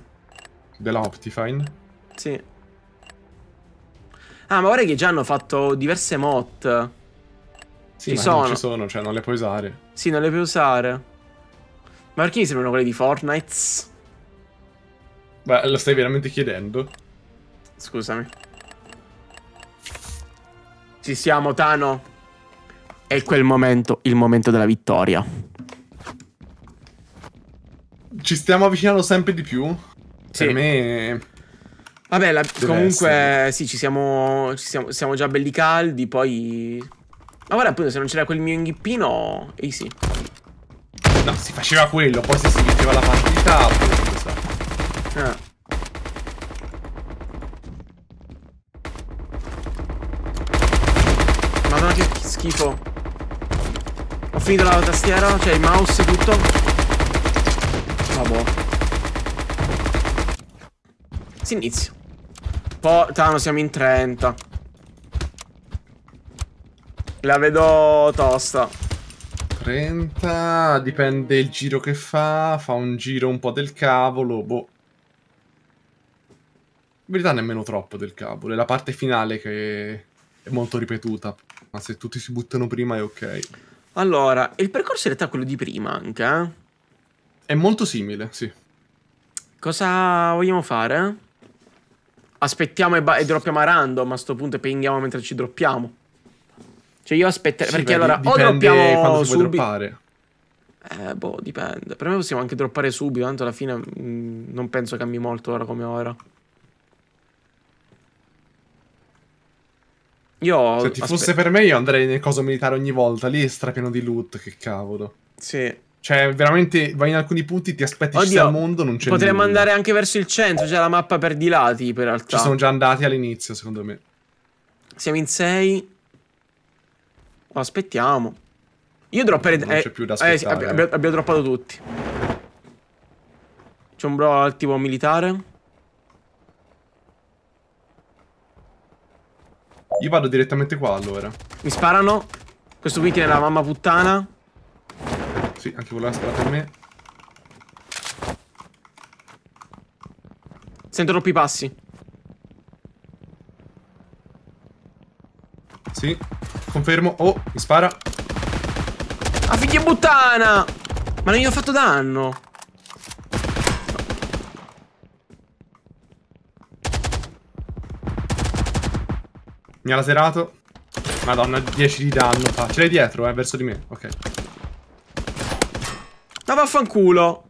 Della Optifine? Sì. Ah, ma guarda che già hanno fatto diverse mod. Sì, ci ma sono. non ci sono, cioè non le puoi usare. Sì, non le puoi usare. Ma perché mi sembrano quelle di Fortnite? Beh, lo stai veramente chiedendo? Scusami. Ci siamo, Tano. È quel momento, il momento della vittoria. Ci stiamo avvicinando sempre di più. Sì. Per me... Vabbè, la, comunque, essere. sì, ci siamo, ci siamo, siamo già belli caldi, poi... Ma guarda appunto, se non c'era quel mio inghippino, easy. No, si faceva quello, poi se si metteva la partita, Ah. Madonna che schifo. Ho finito la tastiera, cioè il mouse e tutto. Vabbè. Si inizia. Portano, siamo in 30. La vedo tosta. 30, dipende il giro che fa, fa un giro un po' del cavolo, boh. In verità nemmeno troppo del cavolo, è la parte finale che è molto ripetuta, ma se tutti si buttano prima è ok. Allora, il percorso in realtà è quello di prima anche, eh? È molto simile, sì. Cosa vogliamo fare? Aspettiamo e, e droppiamo a random a sto punto e pinghiamo mentre ci droppiamo. Cioè io aspetterei, sì, perché beh, allora o droppiamo subito... Droppare. Eh, boh, dipende. Per me possiamo anche droppare subito, tanto alla fine mh, mm, non penso cambi molto ora come ora. Io... Se ti fosse per me io andrei nel coso militare ogni volta, lì è strapieno di loot, che cavolo. Sì. Cioè, veramente, vai in alcuni punti, ti aspetti Oddio, ci sia il mondo, non c'è Potremmo andare anche verso il centro, c'è la mappa per di lati, per realtà. Ci sono già andati all'inizio, secondo me. Siamo in 6. Aspettiamo. Io dropperei... Non eh, c'è più eh, da aspettare. Eh, sì, abbi abbi abbiamo droppato tutti. C'è un bro al tipo militare. Io vado direttamente qua allora. Mi sparano. Questo qui tiene la mamma puttana. Sì, anche quello voleva sparare a me. Sento troppi passi. Sì. Confermo. Oh, mi spara. Ah, figlia puttana! Ma non gli ho fatto danno. Mi ha laserato. Madonna, 10 di danno fa. Ce l'hai dietro, eh, verso di me. Ok. Ma vaffanculo.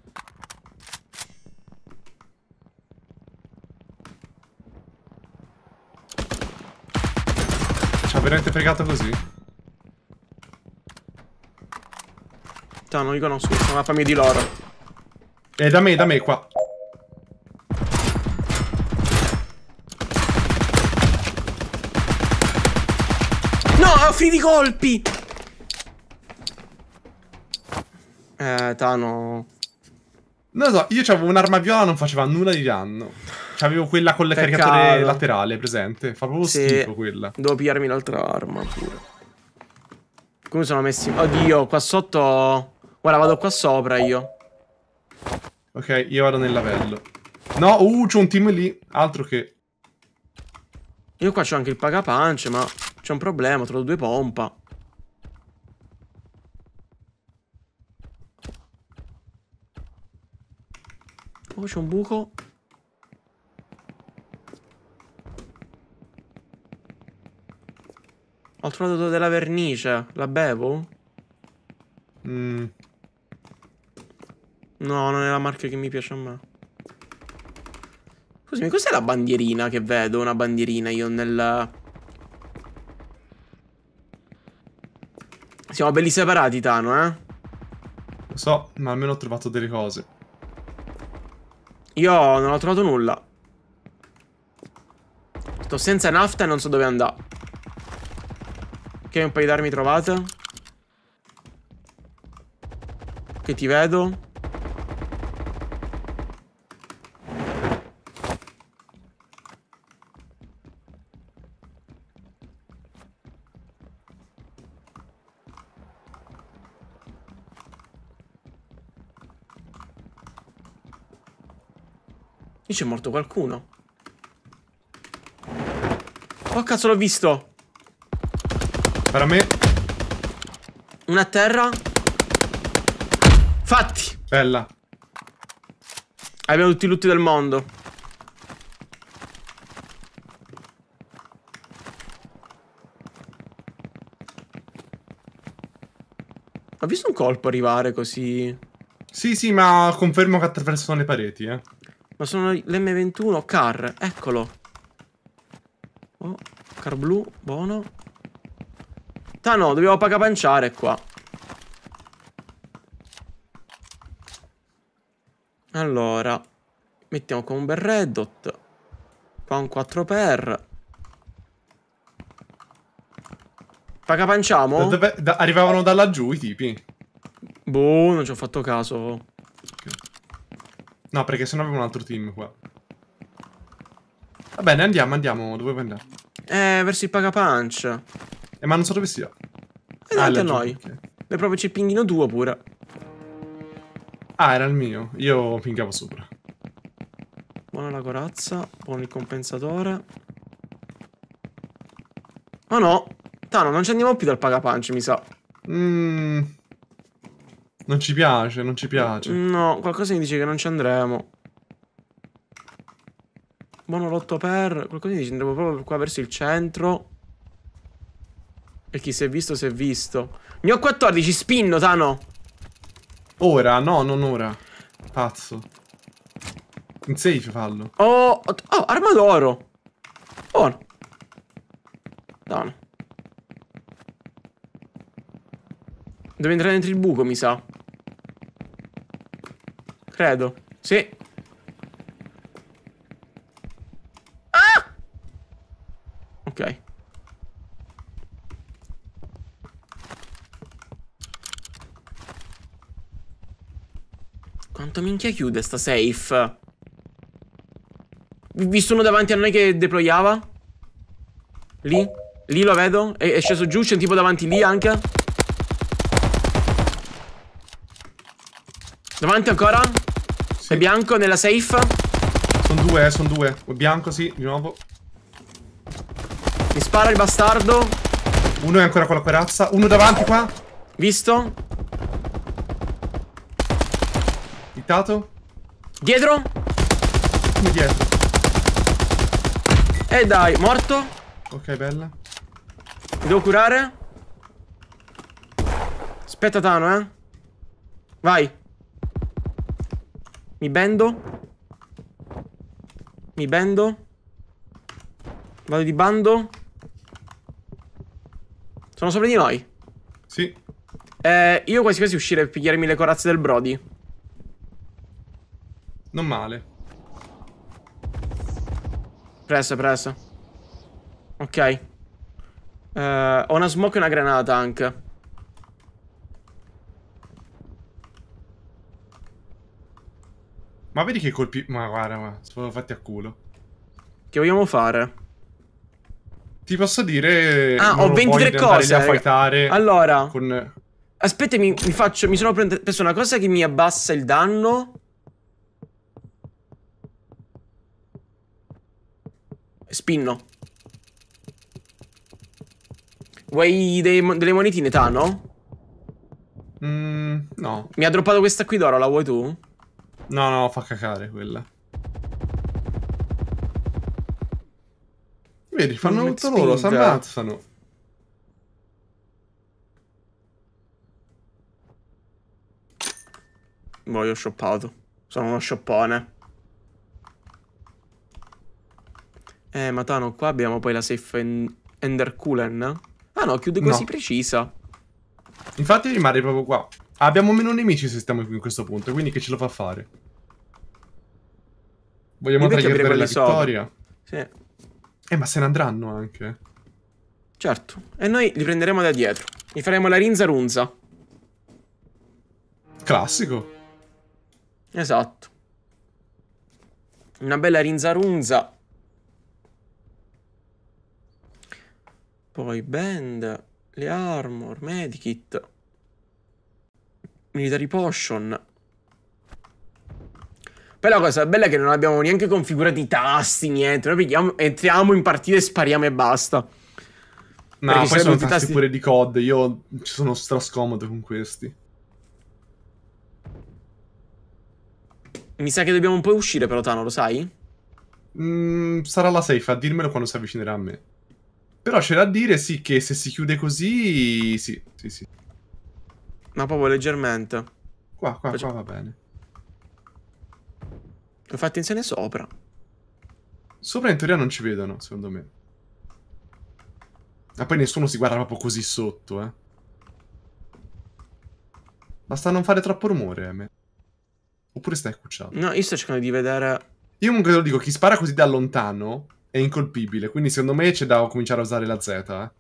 veramente fregato così? No, non li conosco, sono una famiglia di loro. E eh, da me, da me, qua. No, ho finito colpi! Eh, Tano... Non lo so, io avevo un'arma viola, non faceva nulla di danno. C'avevo cioè, quella con le cioè, caricature caricatore laterale presente. Fa proprio sì. schifo quella. Devo pigliarmi l'altra arma pure. Come sono messi? Oddio, qua sotto... Guarda, vado qua sopra io. Ok, io vado nel lavello. No, uh, c'è un team lì. Altro che... Io qua c'ho anche il pagapance, ma c'è un problema. Trovo due pompa. Oh, c'è un buco. Ho trovato della vernice. La bevo? Mm. No, non è la marca che mi piace a me. Scusami, cos'è la bandierina che vedo? Una bandierina io nel... Siamo belli separati, Tano, eh? Lo so, ma almeno ho trovato delle cose. Io non ho trovato nulla. Sto senza nafta e non so dove andare. Ok, un paio d'armi trovate. Che ti vedo. c'è morto qualcuno. Oh cazzo, l'ho visto! Per me. Una terra. Fatti. Bella. Abbiamo tutti i lutti del mondo. Ho visto un colpo arrivare così. Sì, sì, ma confermo che attraversano le pareti, eh. Ma sono l'M21 car, eccolo. Oh, car blu, buono. Ta no, dobbiamo pagapanciare qua. Allora, mettiamo qua un bel reddot. Qua un 4 per. Pagapanciamo? Da, dove, da, arrivavano da laggiù i tipi. Boh, non ci ho fatto caso. No, perché sennò avevo un altro team qua. Va bene, andiamo, andiamo. Dove vuoi andare? Eh, verso il pagapunch. Eh, ma non so dove sia. È ah, a noi. Okay. E proprio c'è il pinghino 2 pure. Ah, era il mio. Io pingavo sopra. Buona la corazza. Buon il compensatore. Oh no. Tano, non ci andiamo più dal pagapanci, mi sa. Mmm... Non ci piace, non ci piace. No, qualcosa mi dice che non ci andremo. Buono l'8 per... Qualcosa mi dice che andremo proprio qua verso il centro. E chi si è visto, si è visto. Ne ho 14, spinno, Tano. Ora, no, non ora. Pazzo. In 16 fallo. Oh, oh arma d'oro. Buono. Oh, Tano. Devo entrare dentro il buco, mi sa. Credo. Sì. Ah! Ok. Quanto minchia chiude sta safe? Visto uno davanti a noi che deployava? Lì? Lì lo vedo? È, è sceso giù? C'è un tipo davanti lì anche? Davanti ancora? Sì. È bianco nella safe? Sono due, eh, sono due. Bianco, sì, di nuovo. Mi spara il bastardo. Uno è ancora con la corazza. Uno davanti qua. Visto? Fittato. Dietro. Come dietro? E eh dai, morto. Ok, bella. Mi devo curare. Aspetta Tano, eh. Vai. Mi bendo. Mi bendo. Vado di bando. Sono sopra di noi. Sì. Eh, io quasi quasi uscire per pigliarmi le corazze del Brody. Non male. Presa, presa. Ok. Uh, ho una smoke e una granata anche. Ma vedi che colpi... Ma guarda, ma sono fatti a culo. Che vogliamo fare? Ti posso dire... Ah, ho 23 cose. Eh. Allora... Con... Aspettami, mi, faccio... Mi sono preso una cosa che mi abbassa il danno... Spinno. Vuoi dei, delle monetine, Tano? Mm, no. Mi ha droppato questa qui d'oro, la vuoi tu? No, no, fa cacare quella. Vedi, fanno tutto loro, si ammazzano. Boh, io ho shoppato. Sono uno shoppone. Eh, ma Tano, qua abbiamo poi la safe en Ender Coolen. Ah no, chiude così no. precisa. Infatti rimane proprio qua. Abbiamo meno nemici se stiamo qui in questo punto, quindi che ce lo fa fare? Vogliamo tagliare la vittoria? Sopra. Sì. Eh, ma se ne andranno anche. Certo. E noi li prenderemo da dietro. Gli faremo la rinza runza. Classico. Esatto. Una bella rinza runza. Poi band, le armor, medikit, military potion. Poi la cosa bella è che non abbiamo neanche configurato i tasti, niente. Noi pigliamo, entriamo in partita e spariamo e basta. No, poi sono tasti, tasti pure di COD. Io ci sono strascomodo con questi. Mi sa che dobbiamo un po' uscire però, Tano, lo sai? Mm, sarà la safe, a dirmelo quando si avvicinerà a me. Però c'è da dire, sì, che se si chiude così... Sì, sì, sì. Ma proprio leggermente. Qua, qua, Faccio... qua va bene. Fai attenzione sopra. Sopra in teoria non ci vedono, secondo me. Ma poi nessuno si guarda proprio così sotto, eh. Basta non fare troppo rumore, eh, M. Oppure stai accucciato. No, io sto cercando di vedere... Io comunque te lo dico, chi spara così da lontano è incolpibile. Quindi secondo me c'è da cominciare a usare la Z. Eh.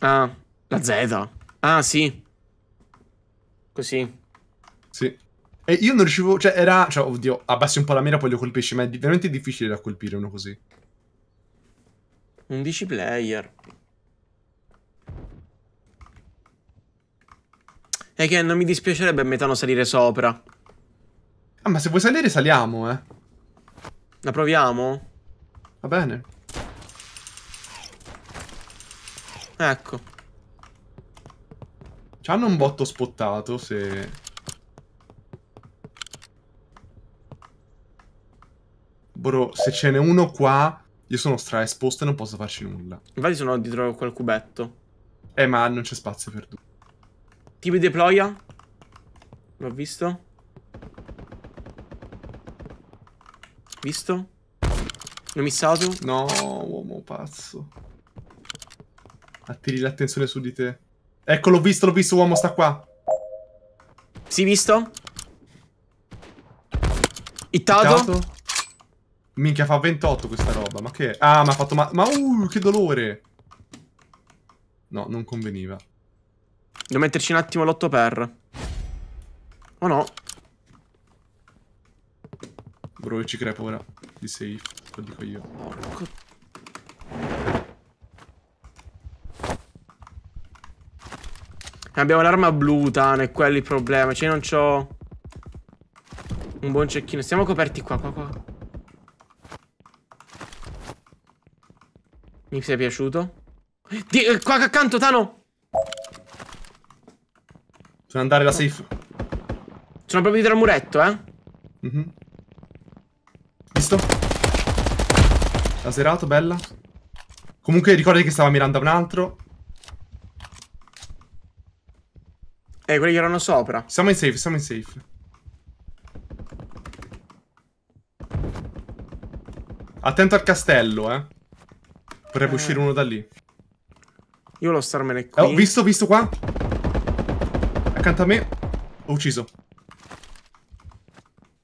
Ah, la Z. Ah, sì. Così. Sì. E io non riuscivo... Cioè, era... Cioè, oddio, abbassi un po' la mira, poi lo colpisci. Ma è veramente difficile da colpire uno così. 11 player. E che non mi dispiacerebbe a metano salire sopra. Ah, ma se vuoi salire saliamo, eh. La proviamo? Va bene. Ecco. hanno un botto spottato se... Bro, se ce n'è uno qua, io sono straesposto e non posso farci nulla. Infatti sono dietro quel cubetto. Eh, ma non c'è spazio per due. Tipo deploya? L'ho visto. Visto? L'ho missato? No, uomo pazzo. Attiri l'attenzione su di te. Ecco, l'ho visto, l'ho visto, uomo, sta qua. Sì, visto? Ittato? Ittato? Minchia, fa 28 questa roba, ma che... Ah, mi ha fatto ma... Ma uh, che dolore! No, non conveniva. Devo metterci un attimo l'otto per. Oh no. Bro, ci crepo ora. Di safe lo dico io. Porco... Eh, abbiamo l'arma blu, Tane, quello è il problema. Cioè, non c'ho... Un buon cecchino. Siamo coperti qua, qua, qua. Mi sei piaciuto? Di eh, qua accanto, Tano! Sono andare la safe. Sono proprio dietro al muretto, eh. Mm -hmm. Visto? La serata bella. Comunque ricordi che stava mirando un altro. Eh, quelli che erano sopra. Siamo in safe, siamo in safe. Attento al castello, eh. Potrebbe eh. uscire uno da lì. Io volevo starmene qui. Eh, ho visto, visto qua. Accanto a me. Ho ucciso.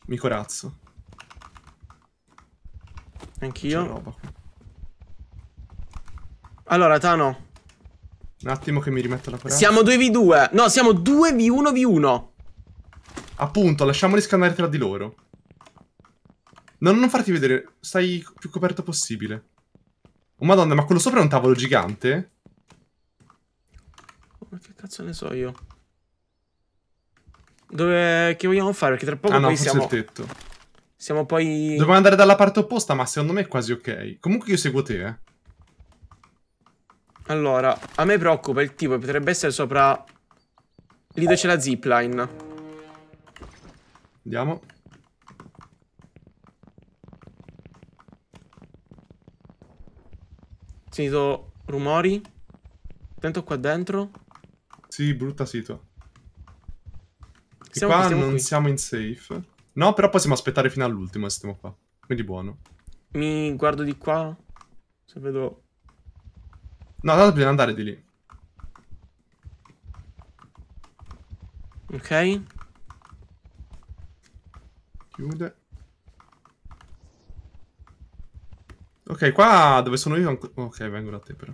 Mi corazzo. Anch'io. Allora, Tano. Un attimo che mi rimetto la parola. Siamo 2v2. No, siamo 2v1v1. Appunto, lasciamoli scannare tra di loro. No, non farti vedere. Stai più coperto possibile. Oh, madonna, ma quello sopra è un tavolo gigante? Ma che cazzo ne so io? Dove... Che vogliamo fare? Perché tra poco ah, no, poi siamo... il tetto. Siamo poi... Dobbiamo andare dalla parte opposta, ma secondo me è quasi ok. Comunque io seguo te, eh. Allora, a me preoccupa il tipo potrebbe essere sopra... Lì dove c'è la zipline. Andiamo. Sentito rumori? Dentro qua dentro? Sì, brutta sito. Siamo qua qui, siamo non qui. siamo in safe. No, però possiamo aspettare fino all'ultimo se stiamo qua. Quindi buono. Mi guardo di qua. Se vedo... No, tanto bisogna andare di lì. Ok. Chiude. Ok, qua dove sono io... Ok, vengo da te però.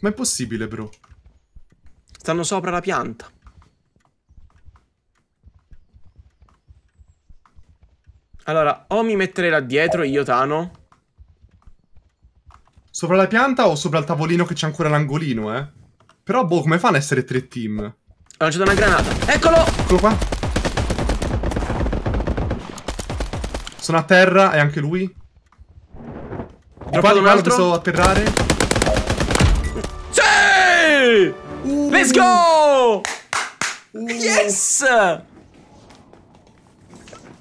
Ma è possibile, bro? Stanno sopra la pianta. Allora, o mi metterei là dietro io, Tano. Sopra la pianta o sopra il tavolino che c'è ancora l'angolino, eh? Però, boh, come fanno ad essere tre team? Ho lanciato una granata. Eccolo! Eccolo qua. Sono a terra, e anche lui. Droppato un altro. Posso atterrare? Sì! Uh. Let's go! Uh. Yes!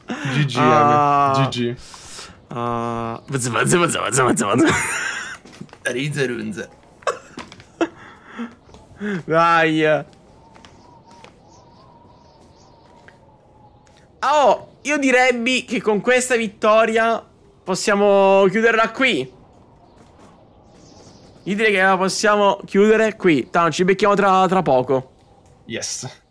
GG, а... GG. А... Ринза, ринза. Dai. Oh, io direi che con questa vittoria possiamo chiuderla qui. Io direi che la possiamo chiudere qui. Tanto ci becchiamo tra, tra poco. Yes.